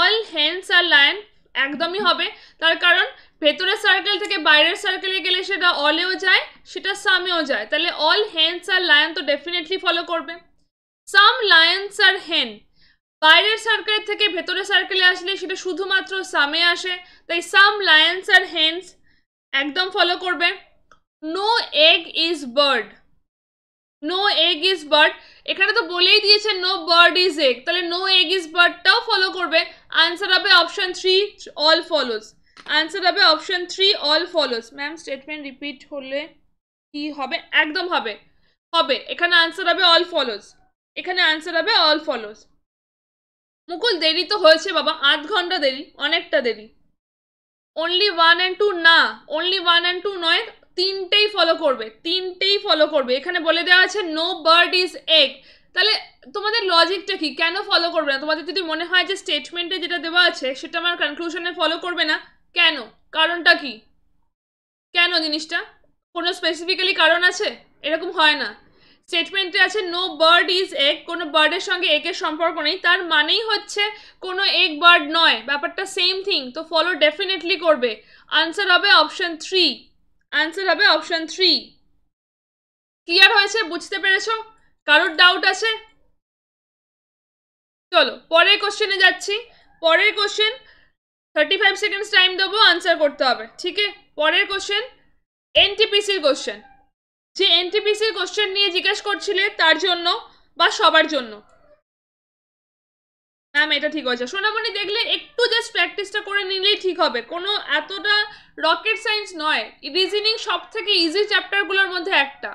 all hands are lion একদমই হবে তার কারণ ভেতরের সার্কেল থেকে বাইরের সার্কেলে গেলে সেটা অলেও যায় সেটা সামেও যায় তাহলে অল হ্যান্ডস আর লায়ন তো ডেফিনেটলি ফলো করবে সাম লায়ন্স আর হেন বাইরের সার্কেল থেকে ভেতরের সার্কেলে আসলে সেটা শুধুমাত্র সামে আসে তাই সাম লায়ন্স আর হেন্স একদম ফলো করবে no egg is bird no egg is bird এখানে তো বলেই দিয়েছে নো বার্ড ইজ এগ তাহলে নো এগ ইজ বার্ডটাও ফলো করবে আনসার হবে option three all follows answer হবে option three all follows ma'am statement repeat হলে কি হবে একদম হবে হবে এখানে আনসার হবে অল ফলোস এখানে আনসার হবে অল ফলোস মুকুল দেরি তো হয়েছে বাবা আধ ঘন্টা দেরি অনেকটা দেরি অনলি ওয়ান অ্যান্ড টু না অনলি ওয়ান অ্যান্ড টু নয় তিনটেই ফলো করবে তিনটেই ফলো করবে এখানে বলে দেওয়া আছে নো বার্ড ইজ এগ তাহলে তোমাদের লজিকটা কি কেন ফলো করবে না তোমাদের যদি মনে হয় যে স্টেটমেন্টে যেটা দেওয়া আছে সেটা আমার কনক্লুশনে ফলো করবে না কেন কারণটা কি কেন জিনিসটা কোনো স্পেসিফিক্যালি কারণ আছে এরকম হয় না স্টেটমেন্টে আছে নো বার্ড ইজ এগ কোনো বার্ডের সঙ্গে এগের সম্পর্ক নেই তার মানেই হচ্ছে কোনো এগ বার্ড নয় ব্যাপারটা সেম থিং তো ফলো ডেফিনেটলি করবে আনসার হবে অপশান থ্রি অ্যান্সার হবে অপশান থ্রি ক্লিয়ার হয়েছে বুঝতে পেরেছ কারোর ডাউট আছে চলো পরের কোশ্চেনে যাচ্ছি পরের question thirty five seconds time দেবো অ্যান্সার করতে হবে ঠিক আছে পরের কোশ্চেন এনটিপিসির কোশ্চেন যে এনটিপিসির কোশ্চেন নিয়ে জিজ্ঞেস করছিলে তার জন্য বা সবার জন্য হ্যাঁ এটা ঠিক হয়েছে সোনামণি দেখলে একটু জাস্ট প্র্যাকটিসটা করে নিলেই ঠিক হবে কোনো এতটা রকেট সায়েন্স নয় রিজনিং সব থেকে ইজি চ্যাপ্টারগুলোর মধ্যে একটা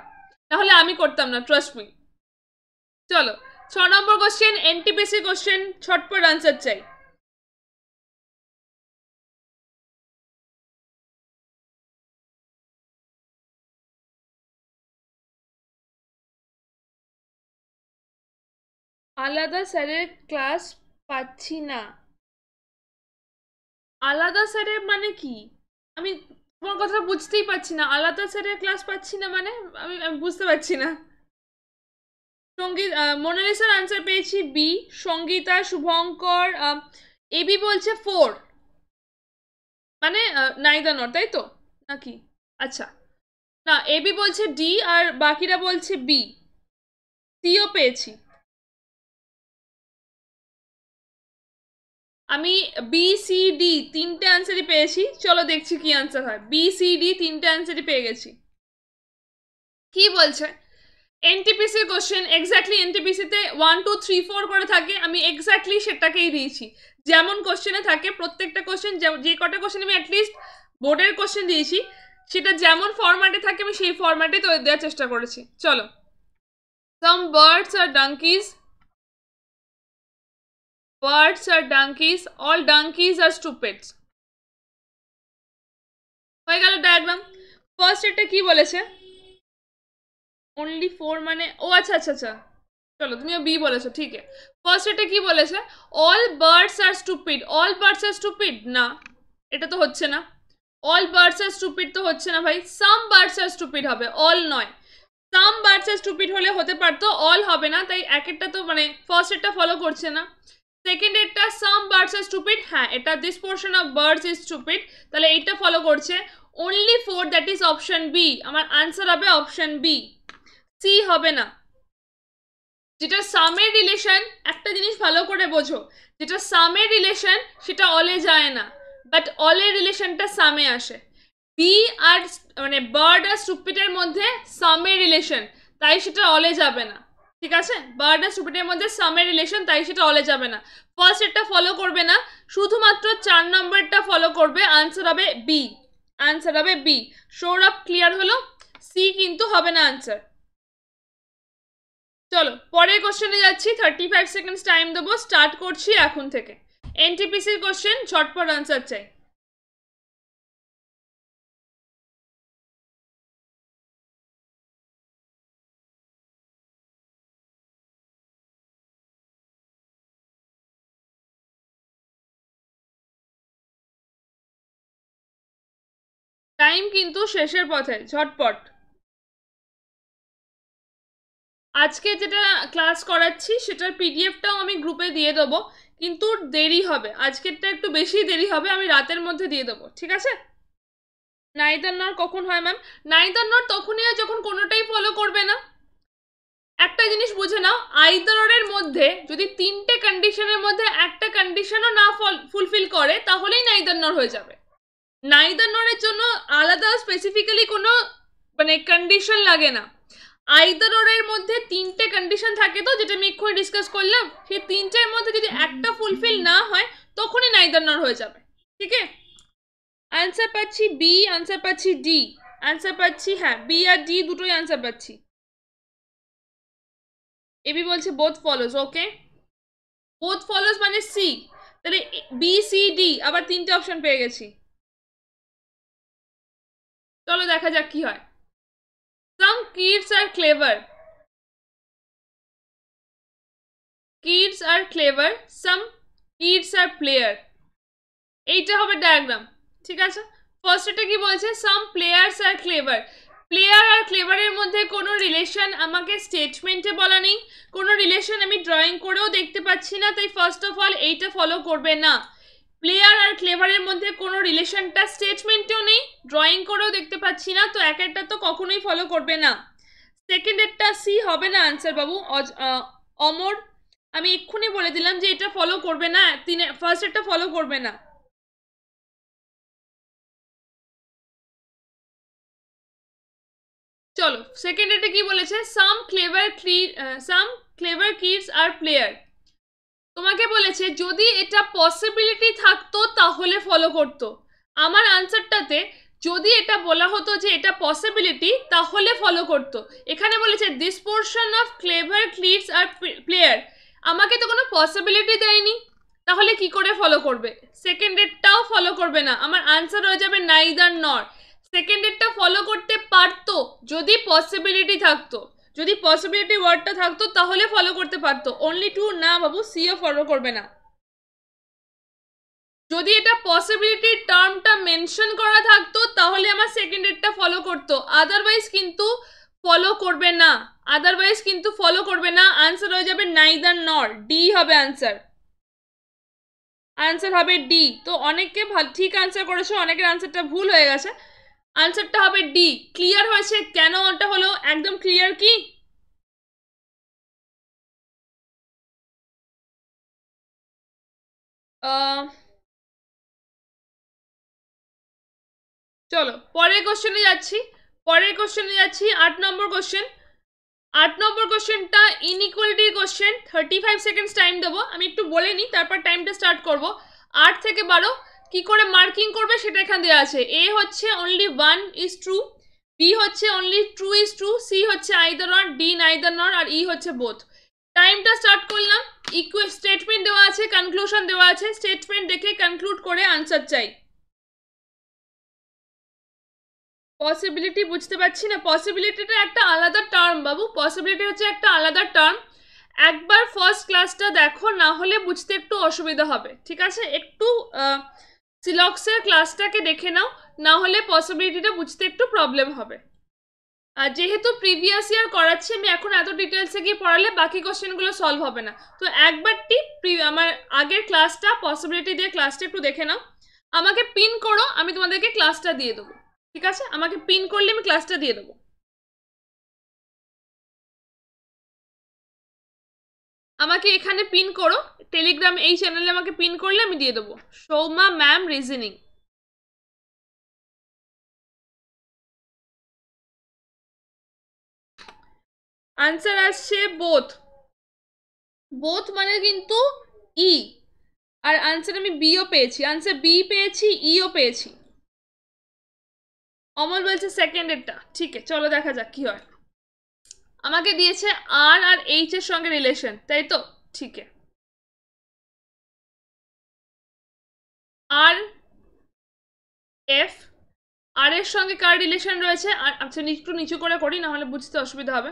তাহলে আমি করতাম না ট্রাস্ট মি চলো ছ নম্বর কোশ্চেন এনটিপিসি কোশ্চেন ছটপট আনসার চাই আলাদা স্যারের ক্লাস পাচ্ছি না আলাদা স্যারের মানে কি আমি তোমার কথাটা বুঝতেই পারছি না আলাদা স্যারের ক্লাস পাচ্ছি না মানে আমি আমি বুঝতে পারছি না সঙ্গীত মোনালিসার আনসার পেয়েছি বি সঙ্গীতা শুভঙ্কর এবি বলছে ফোর মানে নাইদা নট তাই তো নাকি আচ্ছা না এবি বলছে ডি আর বাকিরা বলছে বি সিও পেয়েছি আমি বি সি ডি তিনটে অ্যান্সারই পেয়েছি চলো দেখছি কি অ্যান্সার হয় বি সি ডি তিনটে অ্যান্সারই পেয়ে গেছি কি বলছে এনটিপিসির কোশ্চেন এক্স্যাক্টলি এনটিপিসিতে ওয়ান টু থ্রি ফোর করে থাকে আমি এক্স্যাক্টলি সেটাকেই দিয়েছি যেমন কোশ্চেনে থাকে প্রত্যেকটা কোশ্চেন যে কটা কোশ্চেন আমি অ্যাটলিস্ট বোর্ডের কোশ্চেন দিয়েছি সেটা যেমন ফরম্যাটে থাকে আমি সেই ফরম্যাটে তৈরি দেওয়ার চেষ্টা করেছি চলো some birds are donkeys birds are donkeys all donkeys are stupid হয়ে গেল ডায়াগ্রাম ফার্স্ট এটা কি বলেছে অনলি ফোর মানে ও আচ্ছা আচ্ছা আচ্ছা চলো তুমিও বি বলেছো ঠিক আছে ফার্স্ট এটা কি বলেছে all birds are stupid all birds are stupid না এটা তো হচ্ছে না অল বার্ডস আর স্টুপিড তো হচ্ছে না ভাই সাম বার্ডস আর স্টুপিড হবে অল নয় সাম বার্ডস আর স্টুপিড হলে হতে পারতো অল হবে না তাই এক একটা তো মানে ফার্স্ট এটা ফলো করছে না সেকেন্ড এটা সাম বার্ডস আর স্টুপিড হ্যাঁ এটা this portion of birds is stupid তাহলে এইটা ফলো করছে only four that is option B আমার আনসার হবে অপশন বি সি হবে না যেটা সামের রিলেশন একটা জিনিস ভালো করে বোঝো যেটা সামের রিলেশন সেটা অলে যায় না বাট অলের রিলেশনটা সামে আসে বি আর মানে বার্ড আর স্টুপিডের মধ্যে সামের রিলেশন তাই সেটা অলে যাবে না ঠিক আছে বারোটা আর মধ্যে সামের রিলেশন তাই সেটা অলে যাবে না ফার্স্ট এটা ফলো করবে না শুধুমাত্র চার নম্বরটা ফলো করবে আনসার হবে বি আনসার হবে বি শোর আপ ক্লিয়ার হলো সি কিন্তু হবে না আনসার চলো পরের কোশ্চেনে যাচ্ছি থার্টি ফাইভ সেকেন্ডস টাইম দেবো স্টার্ট করছি এখন থেকে এনটিপিসির কোশ্চেন ঝটপট আনসার চাই টাইম কিন্তু শেষের পথে ঝটপট আজকে যেটা ক্লাস করাচ্ছি সেটার পিডিএফটাও আমি গ্রুপে দিয়ে দেবো কিন্তু দেরি হবে আজকেরটা একটু বেশি দেরি হবে আমি রাতের মধ্যে দিয়ে দেবো ঠিক আছে নাইদান্নর কখন হয় ম্যাম নাইদান্নর তখনই আর যখন কোনোটাই ফলো করবে না একটা জিনিস বুঝে নাও আইদারের মধ্যে যদি তিনটে কন্ডিশনের মধ্যে একটা কন্ডিশনও না ফুলফিল করে তাহলেই নাইদান্নর হয়ে যাবে নাইদার নরের জন্য আলাদা স্পেসিফিক্যালি কোনো মানে কন্ডিশন লাগে না আইদার ওরের মধ্যে তিনটে কন্ডিশন থাকে তো যেটা আমি এক্ষুনি ডিসকাস করলাম সেই তিনটের মধ্যে যদি একটা ফুলফিল না হয় তখনই নাইদার নর হয়ে যাবে ঠিক আছে আনসার পাচ্ছি বি আনসার পাচ্ছি ডি আনসার পাচ্ছি হ্যাঁ বি আর ডি দুটোই আনসার পাচ্ছি এবি বলছে both follows okay both follows মানে সি তাহলে বি সি ডি আবার তিনটে অপশন পেয়ে গেছি চলো দেখা যাক কি হয় some kids are clever kids are clever some kids are player এইটা হবে ডায়াগ্রাম ঠিক আছে ফার্স্ট এটা কি বলছে some players are clever player আর ক্লেভারের মধ্যে কোনো রিলেশন আমাকে স্টেটমেন্টে বলা নেই কোনো রিলেশন আমি ড্রয়িং করেও দেখতে পাচ্ছি না তাই ফার্স্ট অফ অল এইটা ফলো করবে না প্লেয়ার আর ক্লেভারের মধ্যে কোনো রিলেশনটা স্টেটমেন্টেও নেই ড্রয়িং করেও দেখতে পাচ্ছি না তো এক একটা তো কখনোই ফলো করবে না সেকেন্ড একটা সি হবে না আনসার বাবু অমর আমি এক্ষুনি বলে দিলাম যে এটা ফলো করবে না তিনে ফার্স্ট একটা ফলো করবে না চলো সেকেন্ড এটা কি বলেছে some clever some clever kids are player তোমাকে বলেছে যদি এটা পসিবিলিটি থাকতো তাহলে ফলো করতো আমার আনসারটাতে যদি এটা বলা হতো যে এটা পসিবিলিটি তাহলে ফলো করতো এখানে বলেছে দিস পোর্শন অফ ক্লেভার ক্লিটস আর প্লেয়ার আমাকে তো কোনো পসিবিলিটি দেয়নি তাহলে কি করে ফলো করবে সেকেন্ডেরটাও ফলো করবে না আমার আনসার হয়ে যাবে নাইদার নর সেকেন্ডেরটা ফলো করতে পারতো যদি পসিবিলিটি থাকতো যদি পসিবিলিটি ওয়ার্ডটা থাকতো তাহলে ফলো করতে পারতো অনলি টু না বাবু সিও ফলো করবে না যদি এটা পসিবিলিটি টার্মটা মেনশন করা থাকতো তাহলে আমার সেকেন্ড ডেটটা ফলো করতো আদারওয়াইজ কিন্তু ফলো করবে না আদারওয়াইজ কিন্তু ফলো করবে না আনসার হয়ে যাবে নাইদার নর ডি হবে আনসার আনসার হবে ডি তো অনেকে ঠিক আনসার করেছো অনেকের আনসারটা ভুল হয়ে গেছে আনসারটা হবে ডি ক্লিয়ার হয়েছে কেন ওটা হলো একদম ক্লিয়ার কি চলো পরের কোশ্চেনে যাচ্ছি পরের কোশ্চেনে যাচ্ছি আট নম্বর কোশ্চেন আট নম্বর কোশ্চেনটা ইনইকুয়ালিটির question thirty five seconds time দেবো আমি একটু বলে নিই তারপর টাইমটা স্টার্ট করব আট থেকে বারো কি করে মার্কিং করবে সেটা এখানে দেওয়া আছে এ হচ্ছে only one is true B হচ্ছে only true is true C হচ্ছে either not D neither not আর ই হচ্ছে বোথ টাইমটা স্টার্ট করলাম ইকুয়ে স্টেটমেন্ট দেওয়া আছে কনক্লুশন দেওয়া আছে স্টেটমেন্ট দেখে কনক্লুড করে আনসার চাই পসিবিলিটি বুঝতে পারছি না পসিবিলিটিটা একটা আলাদা টার্ম বাবু পসিবিলিটি হচ্ছে একটা আলাদা টার্ম একবার ফার্স্ট ক্লাসটা দেখো না হলে বুঝতে একটু অসুবিধা হবে ঠিক আছে একটু সিলক্সের ক্লাসটাকে দেখে নাও না হলে পসিবিলিটিটা বুঝতে একটু প্রবলেম হবে আর যেহেতু প্রিভিয়াস ইয়ার করাচ্ছি আমি এখন এত ডিটেলসে গিয়ে পড়ালে বাকি কোশ্চেনগুলো সলভ হবে না তো একবারটি আমার আগের ক্লাসটা পসিবিলিটি দিয়ে ক্লাসটা একটু দেখে নাও আমাকে পিন করো আমি তোমাদেরকে ক্লাসটা দিয়ে দেবো ঠিক আছে আমাকে পিন করলে আমি ক্লাসটা দিয়ে দেবো আমাকে এখানে পিন করো টেলিগ্রাম এই চ্যানেলে আমাকে পিন করলে আমি দিয়ে দেবো সৌমা ম্যাম রিজনিং আনসার আসছে বোথ বোথ মানে কিন্তু ই e। আর আনসার আমি বিও পেয়েছি আনসার বি পেয়েছি ইও e পেয়েছি অমল বলছে সেকেন্ডেরটা ঠিক আছে চলো দেখা যাক কি হয় আমাকে দিয়েছে আর আর এইচ এর সঙ্গে রিলেশন তাই তো ঠিক আর এফ আর এর সঙ্গে কার রিলেশন রয়েছে আর আচ্ছা একটু নিচু করে করি না হলে বুঝতে অসুবিধা হবে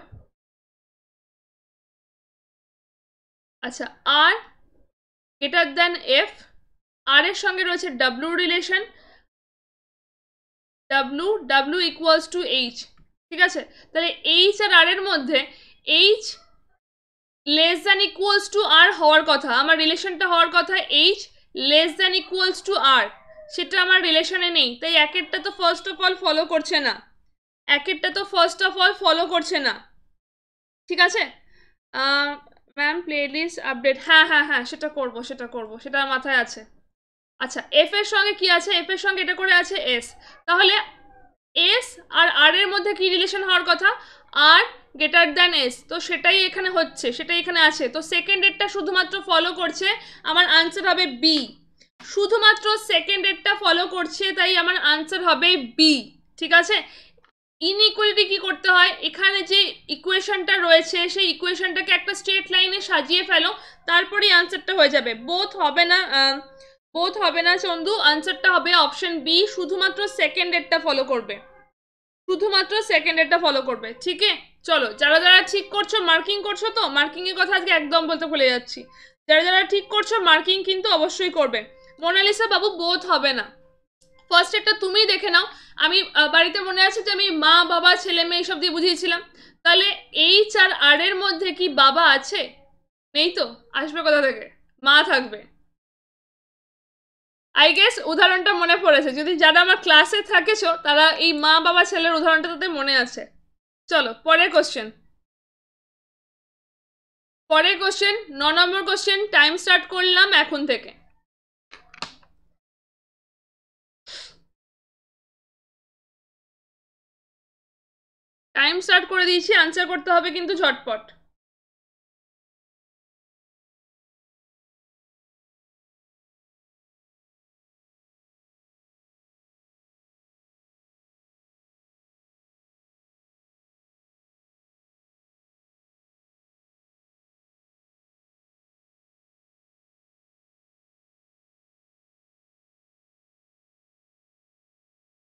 আচ্ছা আর গ্রেটার দেন এফ আর এর সঙ্গে রয়েছে W relation W W equals to H ঠিক আছে তাহলে এইচ আর আর এর মধ্যে H less than equals to R হওয়ার কথা আমার রিলেশনটা হওয়ার কথা H less than equals to R সেটা আমার রিলেশনে নেই তাই একেরটা তো ফার্স্ট অফ অল ফলো করছে না একেরটা তো ফার্স্ট অফ অল ফলো করছে না ঠিক আছে ম্যাম প্লে লিস্ট আপডেট হ্যাঁ হ্যাঁ হ্যাঁ সেটা করব সেটা করব সেটা মাথায় আছে আচ্ছা এফ এর সঙ্গে কি আছে এফ এর সঙ্গে এটা করে আছে এস তাহলে এস আর আর এর মধ্যে কি রিলেশন হওয়ার কথা আর গ্রেটার দ্যান এস তো সেটাই এখানে হচ্ছে সেটাই এখানে আছে তো সেকেন্ড ডেটটা শুধুমাত্র ফলো করছে আমার আনসার হবে বি শুধুমাত্র সেকেন্ড ডেটটা ফলো করছে তাই আমার আনসার হবে বি ঠিক আছে ইনইকুয়ালিটি কী করতে হয় এখানে যে ইকুয়েশনটা রয়েছে সেই ইকুয়েশনটাকে একটা স্ট্রেট লাইনে সাজিয়ে ফেলো তারপরেই আনসারটা হয়ে যাবে বোথ হবে না বোধ হবে না চন্দু আনসারটা হবে অপশন বি শুধুমাত্র সেকেন্ড ডেটটা ফলো করবে শুধুমাত্র সেকেন্ড ডেটটা ফলো করবে ঠিক চলো যারা যারা ঠিক করছো মার্কিং করছো তো মার্কিংয়ের কথা আজকে একদম বলতে ভুলে যাচ্ছি যারা যারা ঠিক করছো মার্কিং কিন্তু অবশ্যই করবে মোনালিসা বাবু বোধ হবে না ফার্স্ট একটা তুমি দেখে নাও আমি বাড়িতে মনে আছে যে আমি মা বাবা ছেলে মেয়ে এইসব দিয়ে বুঝিয়েছিলাম তাহলে এই চার আর মধ্যে কি বাবা আছে নেই তো আসবে কোথা থেকে মা থাকবে আই গেস উদাহরণটা মনে পড়েছে যদি যারা আমার ক্লাসে থাকেছো তারা এই মা বাবা ছেলের উদাহরণটা তাদের মনে আছে চলো পরের কোশ্চেন পরের কোশ্চেন ন নম্বর কোশ্চেন টাইম স্টার্ট করলাম এখন থেকে টাইম স্টার্ট করে দিয়েছি আনসার করতে হবে কিন্তু ঝটপট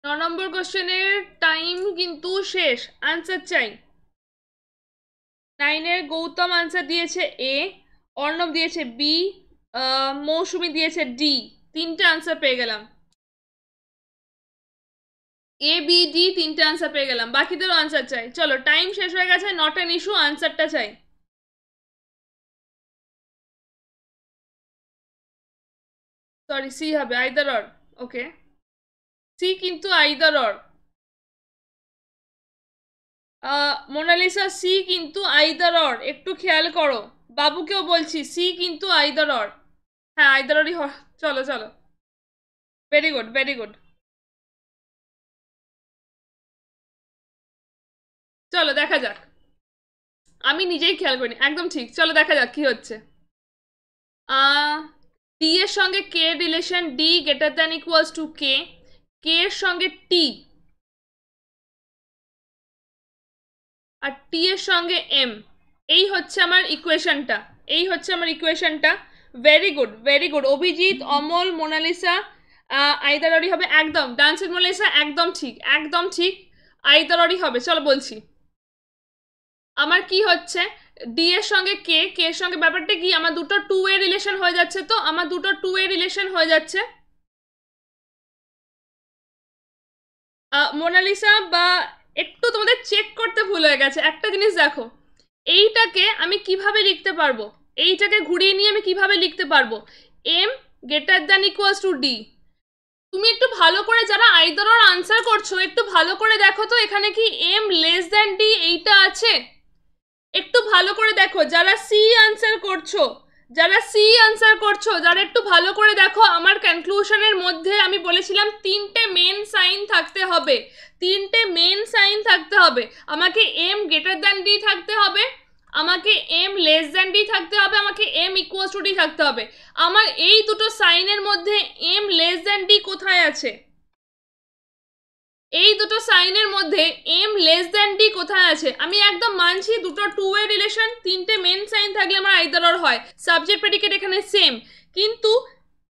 ন নম্বর কোশ্চেনের টাইম কিন্তু শেষ আনসার চাই নাইনের গৌতম আনসার দিয়েছে এ অর্ণব দিয়েছে বি মৌসুমি দিয়েছে ডি তিনটে আনসার পেয়ে গেলাম এ বি ডি তিনটে আনসার পেয়ে গেলাম বাকিদেরও আনসার চাই চলো টাইম শেষ হয়ে গেছে নট অ্যান ইস্যু আনসারটা চাই সরি সি হবে আইদার অর ওকে সি কিন্তু আইদার অর মোনালিসা সি কিন্তু আইদার অর একটু খেয়াল করো বাবুকেও বলছি সি কিন্তু আইদার অর হ্যাঁ আইদার অরই চলো চলো ভেরি গুড ভেরি গুড চলো দেখা যাক আমি নিজেই খেয়াল করিনি একদম ঠিক চলো দেখা যাক কি হচ্ছে ডি এর সঙ্গে K relation D greater than equals to K K এর সঙ্গে টি আর টি এর সঙ্গে এম এই হচ্ছে আমার ইকুয়েশনটা এই হচ্ছে আমার ইকুয়েশনটা very good very good Abhijit Amal Monalisa আইদারি হবে একদম ডান্সের মোনালিসা একদম ঠিক একদম ঠিক আইদারি হবে চলো বলছি আমার কি হচ্ছে ডি এর সঙ্গে কে কে এর সঙ্গে ব্যাপারটা কি আমার দুটো টু এ রিলেশন হয়ে যাচ্ছে তো আমার দুটো টু এ রিলেশন হয়ে যাচ্ছে মোনালিসা বা একটু তোমাদের চেক করতে ভুল হয়ে গেছে একটা জিনিস দেখো এইটাকে আমি কিভাবে লিখতে পারবো এইটাকে ঘুরিয়ে নিয়ে আমি কিভাবে লিখতে পারবো M greater than equals to D তুমি একটু ভালো করে যারা আইদরর আনসার করছো একটু ভালো করে দেখো তো এখানে কি এম লেস দ্যান ডি এইটা আছে একটু ভালো করে দেখো যারা সি আনসার করছো যারা সি আনসার করছো যারা একটু ভালো করে দেখো আমার কনক্লুশনের মধ্যে আমি বলেছিলাম তিনটে মেন সাইন থাকতে হবে তিনটে মেন সাইন থাকতে হবে আমাকে এম গ্রেটার দ্যান ডি থাকতে হবে আমাকে এম লেস দ্যান ডি থাকতে হবে আমাকে এম ইকুয়াল টু ডি থাকতে হবে আমার এই দুটো সাইনের মধ্যে এম লেস দ্যান ডি কোথায় আছে এই দুটো সাইনের মধ্যে এম লেস দ্যান ডি কোথায় আছে আমি একদম মানছি দুটো টু ওয়ে রিলেশন তিনটে মেন সাইন থাকলে আমার আইদার অর হয় সাবজেক্ট প্রেডিকেট এখানে সেম কিন্তু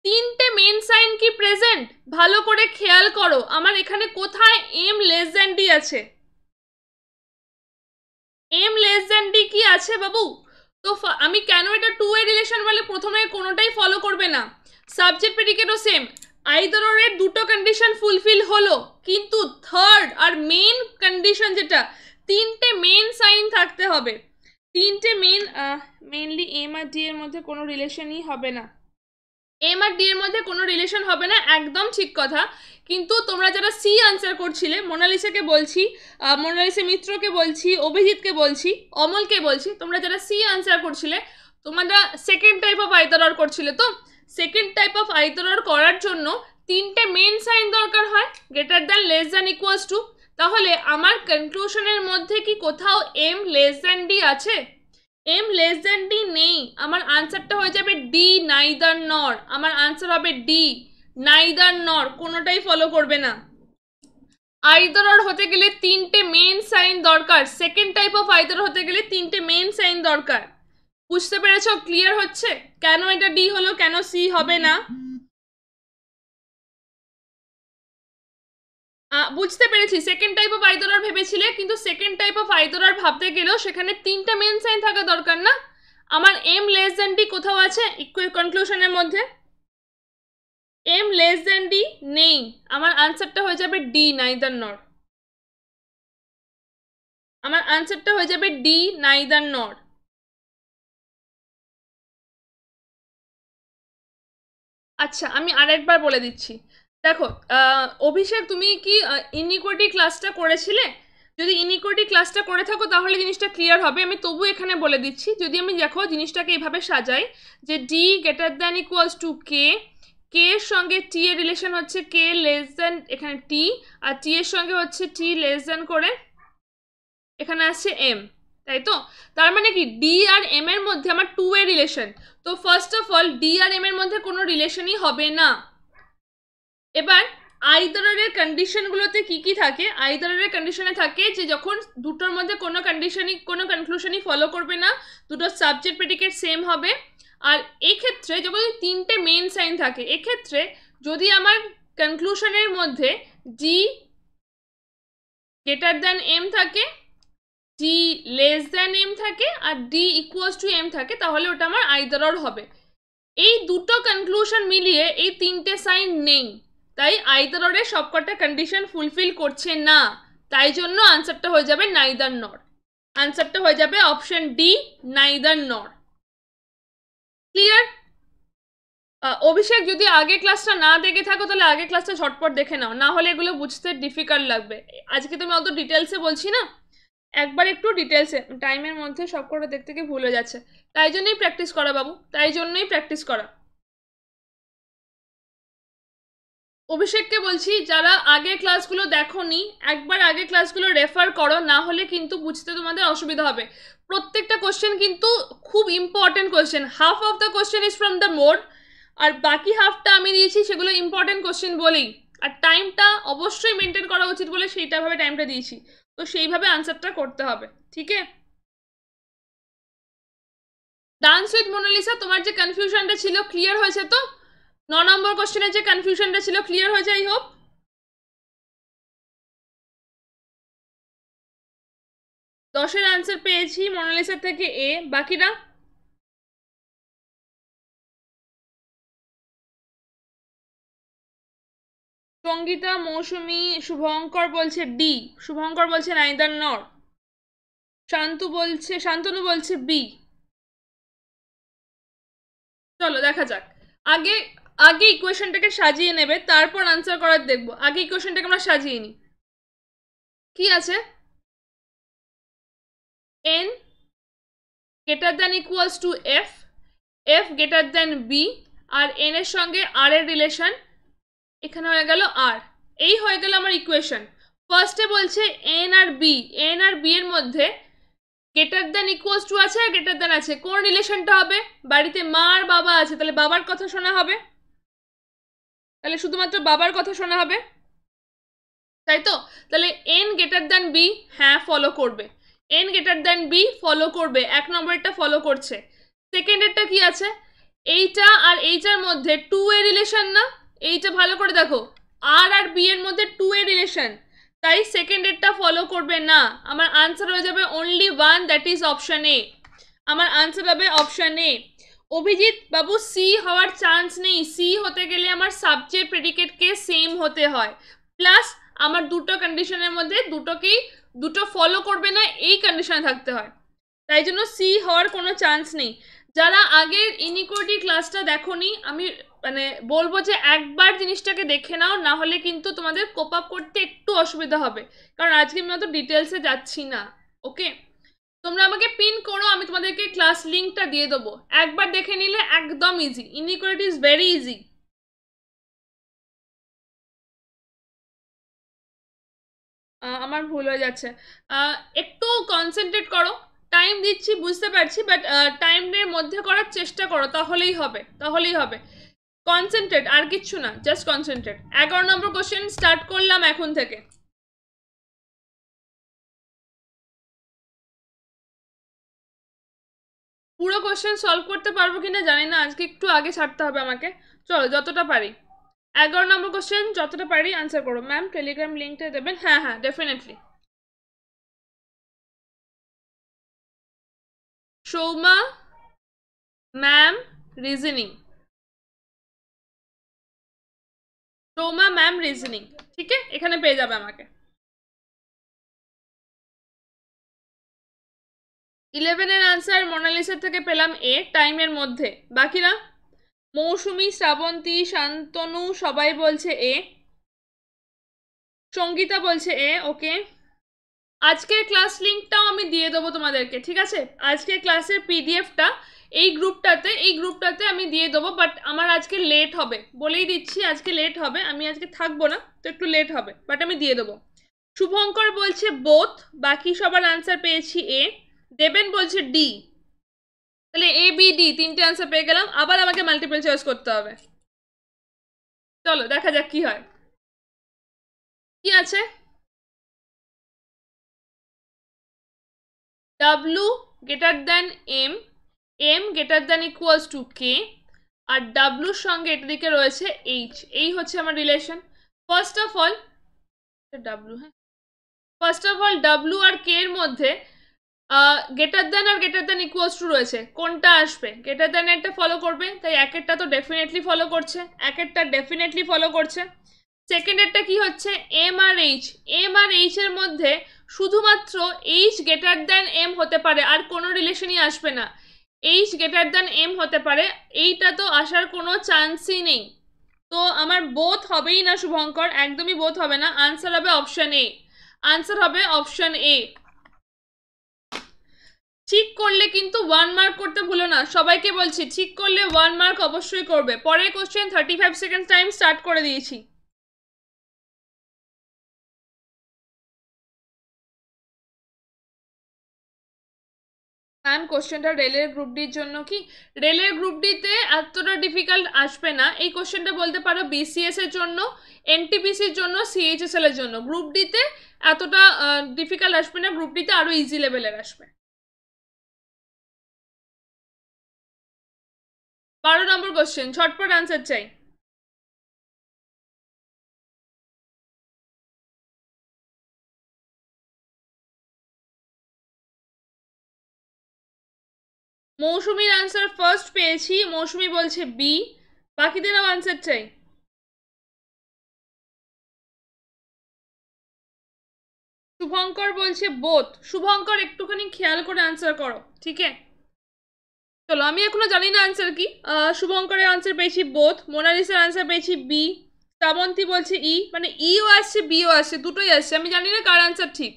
তিনটে মেন সাইন কি প্রেজেন্ট ভালো করে খেয়াল করো আমার এখানে কোথায় এম লেস দ্যান ডি আছে এম লেস দ্যান ডি কি আছে বাবু তো আমি কেন এটা টু ওয়ে রিলেশন বলে প্রথমে কোনোটাই ফলো করবে না সাবজেক্ট প্রেডিকেটও সেম আইদরের দুটো কন্ডিশন ফুলফিল হলো কিন্তু থার্ড আর মেন কন্ডিশন যেটা তিনটে মেন সাইন থাকতে হবে তিনটে মেন মেনলি এম আর ডি এর মধ্যে কোনো রিলেশনই হবে না এম আর ডি এর মধ্যে কোনো রিলেশন হবে না একদম ঠিক কথা কিন্তু তোমরা যারা সি আনসার করছিলে মোনালিসাকে বলছি মোনালিসা মিত্রকে বলছি অভিজিৎকে বলছি অমলকে বলছি তোমরা যারা সি আনসার করছিলে তোমরা সেকেন্ড টাইপ অফ আইতরর করছিলে তো সেকেন্ড টাইপ অফ আইতরর করার জন্য তিনটে মেন সাইন দরকার হয় greater than less than equals to তাহলে আমার কনক্লুশনের মধ্যে কি কোথাও এম লেস দ্যান ডি আছে এম লেস দ্যান ডি নেই আমার আনসারটা হয়ে যাবে ডি নাইদার নর আমার আনসার হবে ডি নাইদার নর কোনোটাই ফলো করবে না আইদার হতে গেলে তিনটে মেন সাইন দরকার সেকেন্ড টাইপ অফ আইদর হতে গেলে তিনটে মেন সাইন দরকার বুঝতে পেরেছ ক্লিয়ার হচ্ছে কেন এটা ডি হলো কেন সি হবে না বুঝতে পেরেছি সেকেন্ড টাইপ অফ আইদরার ভেবেছিলে কিন্তু সেকেন্ড টাইপ অফ আইদরার ভাবতে গেলেও সেখানে তিনটা মেন সাইন থাকা দরকার না আমার এম লেস দেন ডি কোথাও আছে কনক্লুশনের মধ্যে এম লেস দেন ডি নেই আমার আনসারটা হয়ে যাবে ডি নাইদার নর আমার আনসারটা হয়ে যাবে ডি নাইদার নর আচ্ছা আমি আরেকবার বলে দিচ্ছি দেখো অভিষেক তুমি কি ইনিকোটি ক্লাসটা করেছিলে যদি ইনিকোটি ক্লাসটা করে থাকো তাহলে জিনিসটা ক্লিয়ার হবে আমি তবু এখানে বলে দিচ্ছি যদি আমি দেখো জিনিসটাকে এইভাবে সাজাই যে D greater than equals to K K এর সঙ্গে টি এর রিলেশন হচ্ছে কে লেস দ্যান এখানে টি আর টি এর সঙ্গে হচ্ছে টি লেস দ্যান করে এখানে আসছে এম তাই তো তার মানে কি ডি আর এম এর মধ্যে আমার টু এ রিলেশন তো ফার্স্ট অফ অল ডি আর এম এর মধ্যে কোনো রিলেশনই হবে না এবার আইদারের কন্ডিশনগুলোতে কি কি থাকে আইদারের কন্ডিশনে থাকে যে যখন দুটোর মধ্যে কোনো কন্ডিশনই কোনো কনক্লুশনই ফলো করবে না দুটো সাবজেক্ট প্রেডিকেট সেম হবে আর এক্ষেত্রে যখন তিনটে মেন সাইন থাকে এক্ষেত্রে যদি আমার কনক্লুশনের মধ্যে জি গ্রেটার দ্যান এম থাকে ডি লেস দ্যান এম থাকে আর ডি ইকুয়ালস টু এম থাকে তাহলে ওটা আমার আইদার অর হবে এই দুটো কনক্লুশন মিলিয়ে এই তিনটে সাইন নেই তাই আইদার সবকটা কন্ডিশন ফুলফিল করছে না তাই জন্য আনসারটা হয়ে যাবে নাইদার নর আনসারটা হয়ে যাবে option D neither nor clear Abhishek যদি আগে ক্লাসটা না দেখে থাকো তাহলে আগে ক্লাসটা ঝটপট দেখে নাও না হলে এগুলো বুঝতে ডিফিকাল্ট লাগবে আজকে তুমি অত ডিটেলসে বলছি না একবার একটু ডিটেলসে টাইমের মধ্যে সব কটা দেখতে গিয়ে ভুলে যাচ্ছে তাই জন্যই প্র্যাকটিস করা বাবু তাই জন্যই প্র্যাকটিস করা অভিষেককে বলছি যারা আগের ক্লাসগুলো দেখোনি একবার আগে ক্লাসগুলো রেফার করো না হলে কিন্তু বুঝতে তোমাদের অসুবিধা হবে প্রত্যেকটা কোশ্চেন কিন্তু খুব important question half of the question is from the mode আর বাকি হাফটা আমি দিয়েছি সেগুলো ইম্পর্টেন্ট কোশ্চেন বলেই আর টাইমটা অবশ্যই মেনটেন করা উচিত বলে সেইটাভাবে টাইমটা দিয়েছি তো সেইভাবে আনসারটা করতে হবে ঠিক আছে ডান্স উইথ মোনালিসা তোমার যে কনফিউশনটা ছিল ক্লিয়ার হয়েছে তো ন নম্বর কোশ্চেনের যে কনফিউশনটা ছিল ক্লিয়ার হয়েছে আই হোপ দশের আনসার পেয়েছি মোনালিসা থেকে এ বাকিরা সঙ্গীতা মৌসুমি শুভঙ্কর বলছে ডি শুভঙ্কর বলছে নাইদার নর শান্তু বলছে শান্তনু বলছে বি চলো দেখা যাক আগে আগে ইকুয়েশনটাকে সাজিয়ে নেবে তারপর আনসার করার দেখবো আগে ইকুয়েশনটাকে আমরা সাজিয়ে নিই কি আছে N greater than equals to F F greater than B আর এন এর সঙ্গে আর এর রিলেশন এখানে হয়ে গেল আর এই হয়ে গেল আমার ইকুয়েশন ফার্স্টে বলছে এন আর বি এন আর বি এর মধ্যে গ্রেটার দ্যান ইকুয়ালস টু আছে আর গ্রেটার দ্যান আছে কোন রিলেশনটা হবে বাড়িতে মা আর বাবা আছে তাহলে বাবার কথা শোনা হবে তাহলে শুধুমাত্র বাবার কথা শোনা হবে তাই তো তাহলে এন গ্রেটার দ্যান বি হ্যাঁ ফলো করবে N greater than B follow করবে এক নম্বরটা ফলো করছে সেকেন্ডেরটা কি আছে এইটা আর এইটার মধ্যে টু এ রিলেশন না এইটা ভালো করে দেখো আর আর বি এর মধ্যে টু এ রিলেশন তাই সেকেন্ড এরটা ফলো করবে না আমার আনসার হয়ে যাবে only one that is option A আমার আনসার হবে অপশান এ অভিজিৎ বাবু সি হওয়ার চান্স নেই সি হতে গেলে আমার সাবজেক্ট প্রেডিকেটকে সেম হতে হয় প্লাস আমার দুটো কন্ডিশনের মধ্যে দুটোকেই দুটো ফলো করবে না এই কন্ডিশনে থাকতে হয় তাই জন্য সি হওয়ার কোনো চান্স নেই যারা আগের ইনিকোডি ক্লাসটা দেখোনি আমি মানে বলবো যে একবার জিনিসটাকে দেখে নাও না হলে কিন্তু তোমাদের কোপ আপ করতে একটু অসুবিধা হবে কারণ আজকে আমি অত ডিটেলসে যাচ্ছি না ওকে তোমরা আমাকে পিন করো আমি তোমাদেরকে ক্লাস লিঙ্কটা দিয়ে দেবো একবার দেখে নিলে একদম easy inequality is very easy আমার ভুল হয়ে যাচ্ছে একটু কনসেন্ট্রেট করো টাইম দিচ্ছি বুঝতে পারছি বাট টাইমের মধ্যে করার চেষ্টা করো তাহলেই হবে তাহলেই হবে কনসেন্ট্রেট আর কিচ্ছু না জাস্ট কনসেন্ট্রেট এগারো নম্বর কোশ্চেন স্টার্ট করলাম এখন থেকে পুরো কোশ্চেন সলভ করতে পারবো কিনা জানি না আজকে একটু আগে ছাড়তে হবে আমাকে চলো যতটা পারি এগারো নম্বর কোশ্চেন যতটা পারি আনসার করো ম্যাম টেলিগ্রাম লিঙ্কটা দেবেন হ্যাঁ হ্যাঁ definitely Souma ma'am reasoning Souma ma'am reasoning ঠিক এখানে পেয়ে যাবে আমাকে ইলেভেনের আনসার মোনালিসা থেকে পেলাম এ টাইমের মধ্যে বাকি না মৌসুমি শ্রাবন্তী শান্তনু সবাই বলছে এ সঙ্গীতা বলছে এ ওকে আজকের ক্লাস লিঙ্কটাও আমি দিয়ে দেবো তোমাদেরকে ঠিক আছে আজকের ক্লাসের পিডিএফটা এই গ্রুপটাতে এই গ্রুপটাতে আমি দিয়ে দেবো বাট আমার আজকে লেট হবে বলেই দিচ্ছি আজকে লেট হবে আমি আজকে থাকবো না তো একটু লেট হবে বাট আমি দিয়ে দেবো শুভঙ্কর বলছে বোথ বাকি সবার আনসার পেয়েছি এ দেবেন বলছে ডি তাহলে এ বি ডি তিনটে আনসার পেয়ে গেলাম আবার আমাকে মাল্টিপল চয়েস করতে হবে চলো দেখা যাক কি হয় কি আছে W greater than M M greater than equals to K আর ডাব্লুর সঙ্গে এটাদিকে রয়েছে এইচ এই হচ্ছে আমার relation first of all W হ্যাঁ ফার্স্ট অফ অল ডাব্লু আর কে এর মধ্যে গ্রেটার দ্যান আর গ্রেটার দ্যান ইকুয়ালস টু রয়েছে কোনটা আসবে গ্রেটার দ্যান একটা ফলো করবে তাই একেরটা তো ডেফিনেটলি ফলো করছে একেরটা ডেফিনেটলি ফলো করছে সেকেন্ডেরটা কি হচ্ছে এম আর এইচ এম আর এইচের মধ্যে শুধুমাত্র এইচ গ্রেটার দ্যান এম হতে পারে আর কোনো রিলেশনই আসবে না এইচ গ্রেটার দ্যান এম হতে পারে এইটা তো আসার কোনো চান্সই নেই তো আমার বোধ হবেই না শুভঙ্কর একদমই বোধ হবে না আনসার হবে অপশান এ আনসার হবে অপশান এ ঠিক করলে কিন্তু ওয়ান মার্ক করতে ভুলো না সবাইকে বলছি ঠিক করলে ওয়ান মার্ক অবশ্যই করবে পরের question thirty five second time start করে দিয়েছি ম্যাম কোশ্চেনটা রেলের গ্রুপ ডির জন্য কি রেলের গ্রুপ ডিতে এতটা ডিফিকাল্ট আসবে না এই কোশ্চেনটা বলতে পারো বিসিএস এর জন্য এনটিপিসির জন্য সিএইচএসএল এর জন্য গ্রুপ ডিতে এতটা ডিফিকাল্ট আসবে না গ্রুপ ডিতে আরও ইজি লেভেলের আসবে বারো নম্বর কোশ্চেন ছটপট আনসার চাই মৌসুমির আনসার ফার্স্ট পেয়েছি মৌসুমি বলছে বি বাকিদের আনসার চাই শুভঙ্কর বলছে বোধ শুভঙ্কর একটুখানি খেয়াল করে আনসার করো ঠিক আছে চলো আমি এখনো জানি না আনসার কি শুভঙ্করের আনসার পেয়েছি বোধ মোনালিসার আনসার পেয়েছি বি শ্রাবন্তী বলছে ই e, মানে ইও e আসছে বিও আসছে দুটোই আসছে আমি জানি না কার আনসার ঠিক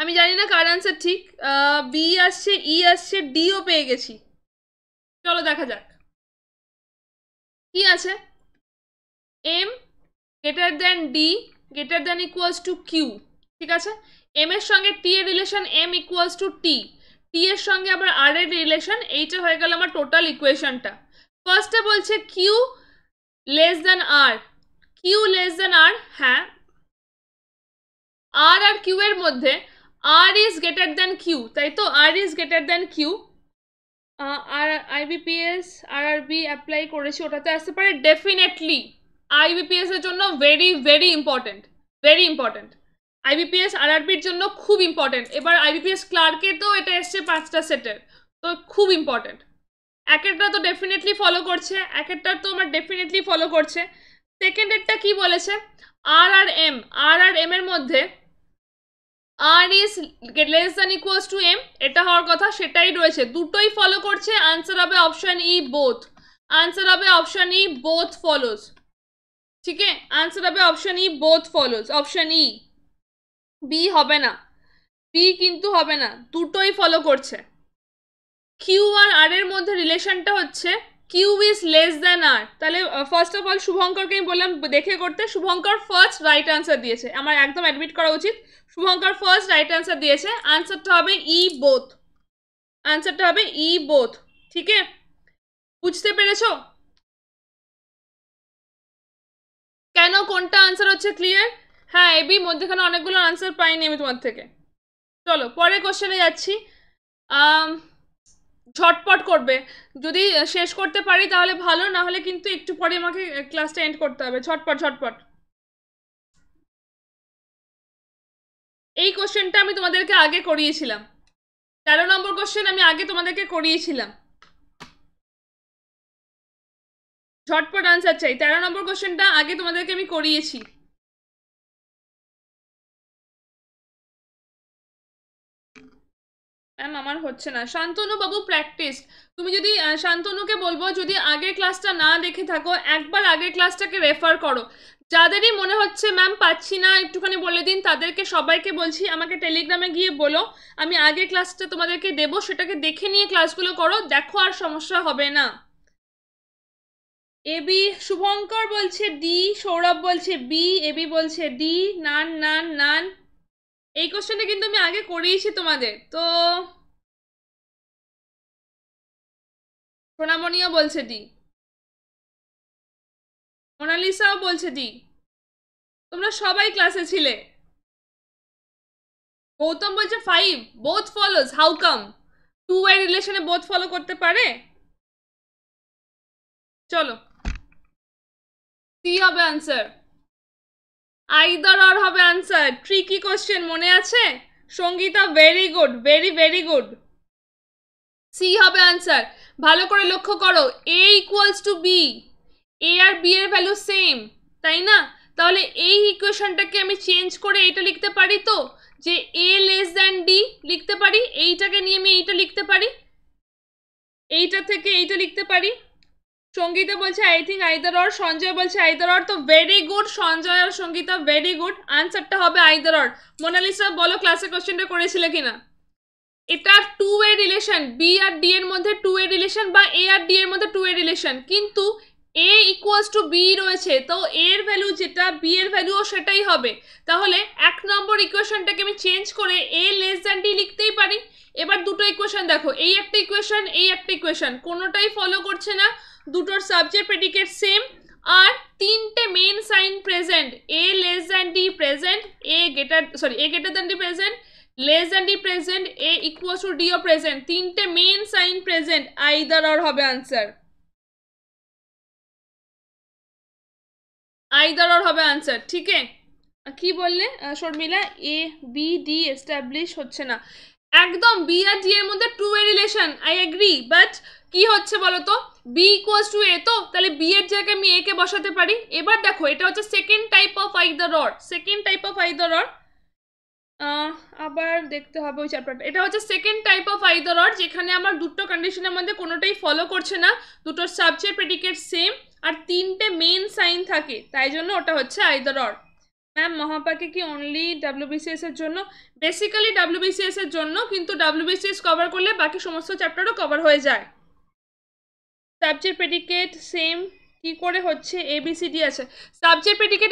আমি জানি না কার আনসার ঠিক বি আসছে ই e আসছে ডিও পেয়ে গেছি চলো দেখা যাক কি আছে M greater than D greater than equals to Q ঠিক আছে এম এর সঙ্গে টি এর relation M equals to T T এর সঙ্গে আবার আর এর রিলেশন এইটা হয়ে গেল আমার টোটাল ইকুয়েশনটা ফার্স্টে বলছে Q less than R Q less than R হ্যাঁ আর আর কিউ এর মধ্যে R is greater than Q তাই তো R is greater than Q আর IBPS R R B apply করেছি ওটাতে আসতে পারে ডেফিনেটলি আইবিপিএস এর জন্য very very important very important IBPS R বির জন্য খুব ইম্পর্টেন্ট এবার আইবিপিএস ক্লার্কে তো এটা এসছে পাঁচটা সেটের তো খুব ইম্পর্টেন্ট এক একটা তো ডেফিনেটলি ফলো করছে এক তো আমার ডেফিনেটলি ফলো করছে সেকেন্ড এরটা কী বলেছে আর আর এম আর আর এম এর মধ্যে R is less than equals to M এটা হওয়ার কথা সেটাই রয়েছে দুটোই ফলো করছে আনসার হবে অপশান ই বোথ आंसर হবে অপশান ই বোথ ফলোস ঠিক আছে आंसर হবে option E both follows option E B হবে না বি কিন্তু হবে না দুটোই ফলো করছে কিউ আর আর এর মধ্যে রিলেশনটা হচ্ছে Q is less than R তাহলে ফার্স্ট অফ অল শুভঙ্করকে আমি বললাম দেখে করতে শুভঙ্কর ফার্স্ট রাইট আনসার দিয়েছে আমার একদম অ্যাডমিট করা উচিত শুভঙ্কর ফার্স্ট রাইট আনসার দিয়েছে আনসারটা হবে ই বোথ আনসারটা হবে ই e বোথ ঠিক আছে বুঝতে পেরেছো কেন কোনটা আনসার হচ্ছে ক্লিয়ার হ্যাঁ এবি মধ্যেখানে অনেকগুলো আনসার পাইনি আমি তোমার থেকে চলো পরের কোশ্চেনে যাচ্ছি ঝটপট করবে যদি শেষ করতে পারি তাহলে ভালো না হলে কিন্তু একটু পরে আমাকে ক্লাসটা এন্ড করতে হবে ঝটপট ঝটপট এই কোশ্চেনটা আমি তোমাদেরকে আগে করিয়েছিলাম তেরো নম্বর কোশ্চেন আমি আগে তোমাদেরকে করিয়েছিলাম ঝটপট আনসার চাই তেরো নম্বর কোশ্চেনটা আগে তোমাদেরকে আমি করিয়েছি ম্যাম আমার হচ্ছে না শান্তনু বাবু প্র্যাকটিস তুমি যদি শান্তনুকে বলবো যদি আগের ক্লাসটা না দেখে থাকো একবার আগের ক্লাসটাকে রেফার করো যাদেরই মনে হচ্ছে ম্যাম পাচ্ছি না একটুখানি বলে দিন তাদেরকে সবাইকে বলছি আমাকে টেলিগ্রামে গিয়ে বলো আমি আগের ক্লাসটা তোমাদেরকে দেব সেটাকে দেখে নিয়ে ক্লাসগুলো করো দেখো আর সমস্যা হবে না এবি শুভঙ্কর বলছে ডি সৌরভ বলছে বি এবি বলছে ডি নান নান নান এই কোশ্চেনটা কিন্তু আমি আগে করিয়েছি তোমাদের তো সোনামণিও বলছে দি মোনালিসাও বলছে দি তোমরা সবাই ক্লাসে ছিলে গৌতম বলছে five both follows how come two way রিলেশনে বোথ ফলো করতে পারে চলো কি হবে আনসার আইদার অর হবে আনসার ট্রিকি কোশ্চেন মনে আছে Sangita very good very very good C হবে আনসার ভালো করে লক্ষ্য করো A equals to B A আর বি এর ভ্যালু সেম তাই না তাহলে এই ইকুয়েশনটাকে আমি চেঞ্জ করে এটা লিখতে পারি তো যে এ লেস দ্যান ডি লিখতে পারি এইটাকে নিয়ে আমি এইটা লিখতে পারি এইটা থেকে এইটা লিখতে পারি সঙ্গীতা বলছে I think either or Sanjay বলছে আইদার অর তো ভেরি গুড সঞ্জয় আর সঙ্গীতা ভেরি গুড আনসারটা হবে আইদার অর মোনালিসা বলো ক্লাসে কোশ্চেনটা করেছিলে কিনা এটা টু ওয়ে রিলেশন বি আর ডি এর মধ্যে টু এ রিলেশন বা এ আর ডি এর মধ্যে টু এ রিলেশন কিন্তু এ ইকুয়ালস টু বি রয়েছে তো এর ভ্যালু যেটা বি এর ভ্যালুও সেটাই হবে তাহলে এক নম্বর ইকুয়েশনটাকে আমি চেঞ্জ করে এ লেস দ্যান ডি লিখতেই পারি এবার দুটো ইকুয়েশন দেখো এই একটা ইকুয়েশন এই একটা ইকুয়েশন কোনোটাই ফলো করছে না দুটোর সাবজেক্ট প্রেডিকেট সেম আর তিনটে main sign present A less than D present A greater sorry A greater than D present less than D present A equal to ডিও প্রেজেন্ট তিনটে main sign present either or হবে answer either or হবে answer ঠিক কি বললে Sharmila A B D establish হচ্ছে না একদম বি আর ডি এর মধ্যে two way relation I agree but কি হচ্ছে বলো তো বি ইকুয়ালস টু এ তো তাহলে বি এর জায়গায় আমি এ কে বসাতে পারি এবার দেখো এটা হচ্ছে second type of either or second type of either or আবার দেখতে হবে ওই চ্যাপ্টারটা এটা হচ্ছে second type of either or যেখানে আমার দুটো কন্ডিশনের মধ্যে কোনোটাই ফলো করছে না দুটোর সাবজেক্ট প্রেডিকেট সেম আর তিনটে মেন সাইন থাকে তাই জন্য ওটা হচ্ছে আই দ্য রড ম্যাম মহাপাকে কি অনলি ডাব্লিউবিসিএস এর জন্য বেসিক্যালি ডাব্লিউবিসিএস এর জন্য কিন্তু ডাব্লিউবিসিএস কভার করলে বাকি সমস্ত চ্যাপ্টারও কভার হয়ে যায় সাবজেক্ট প্রেডিকেট সেম কি করে হচ্ছে এবিসিডি আছে সাবজেক্ট প্রেডিকেট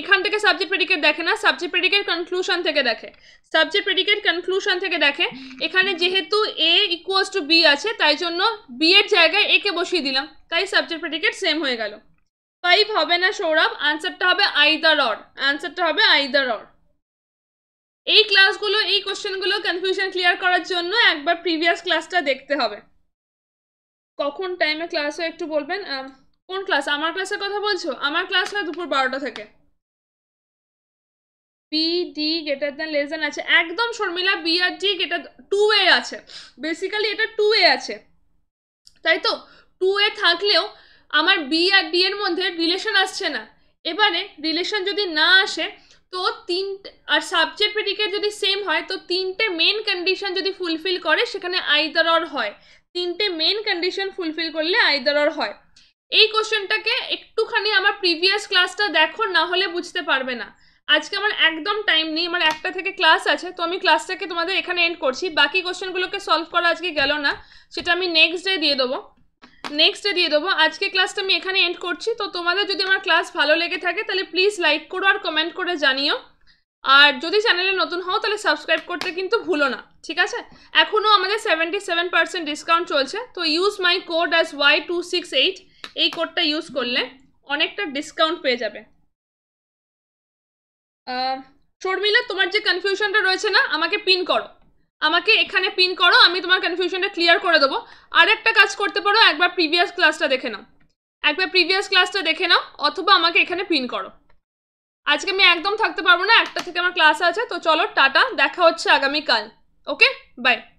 এখান থেকে সাবজেক্ট প্রেডিকেট দেখে না সাবজেক্ট প্রেডিকেট কনক্লুশন থেকে দেখে সাবজেক্ট প্রেডিকেট কনক্লুশন থেকে দেখে এখানে যেহেতু এ ইকুয়ালস টু বি আছে তাই জন্য বি এর জায়গায় এ কে বসিয়ে দিলাম তাই সাবজেক্ট প্রেডিকেট সেম হয়ে গেল ফাইভ হবে না সৌরভ আনসারটা হবে আইদার অর আনসারটা হবে আইদার অর এই ক্লাসগুলো এই কোশ্চেনগুলো কনফিউশন ক্লিয়ার করার জন্য একবার প্রিভিয়াস ক্লাসটা দেখতে হবে কখন টাইমে ক্লাস হয় একটু বলবেন কোন ক্লাস আমার ক্লাসের কথা বলছো আমার ক্লাস হয় দুপুর বারোটা থেকে বিডি ডি গেটার লেস লেজেন আছে একদম Sharmila B R D greater to A আছে বেসিক্যালি এটা টু এ আছে তাই তো টু এ থাকলেও আমার বি আর ডি এর মধ্যে রিলেশন আসছে না এবারে রিলেশন যদি না আসে তো তিন আর সাবজেক্ট প্রেডিকেট যদি সেম হয় তো তিনটে মেন কন্ডিশন যদি ফুলফিল করে সেখানে আইদার অর হয় তিনটে মেন কন্ডিশন ফুলফিল করলে আইদার অর হয় এই কোশ্চেনটাকে একটুখানি আমার প্রিভিয়াস ক্লাসটা দেখো না হলে বুঝতে পারবে না আজকে আমার একদম টাইম নেই আমার একটা থেকে ক্লাস আছে তো আমি ক্লাসটাকে তোমাদের এখানে এন্ড করছি বাকি কোশ্চেনগুলোকে সলভ করা আজকে গেল না সেটা আমি নেক্সট ডে দিয়ে দেবো নেক্সটে দিয়ে দেবো আজকে ক্লাসটা আমি এখানে এন্ড করছি তো তোমাদের যদি আমার ক্লাস ভালো লেগে থাকে তাহলে প্লিজ লাইক করো আর কমেন্ট করে জানিও আর যদি চ্যানেলে নতুন হও তাহলে সাবস্ক্রাইব করতে কিন্তু ভুলো না ঠিক আছে এখনও আমাদের সেভেন্টি সেভেন পার্সেন্ট ডিসকাউন্ট চলছে তো use my code as Y two six eight এই কোডটা ইউজ করলে অনেকটা ডিসকাউন্ট পেয়ে যাবে শর্মিলা তোমার যে কনফিউশনটা রয়েছে না আমাকে পিন করো আমাকে এখানে পিন করো আমি তোমার কনফিউশনটা ক্লিয়ার করে দেবো আর একটা কাজ করতে পারো একবার প্রিভিয়াস ক্লাসটা দেখে নাও একবার প্রিভিয়াস ক্লাসটা দেখে নাও অথবা আমাকে এখানে পিন করো আজকে আমি একদম থাকতে পারবো না একটা থেকে আমার ক্লাস আছে তো চলো টাটা দেখা হচ্ছে আগামীকাল ওকে বাই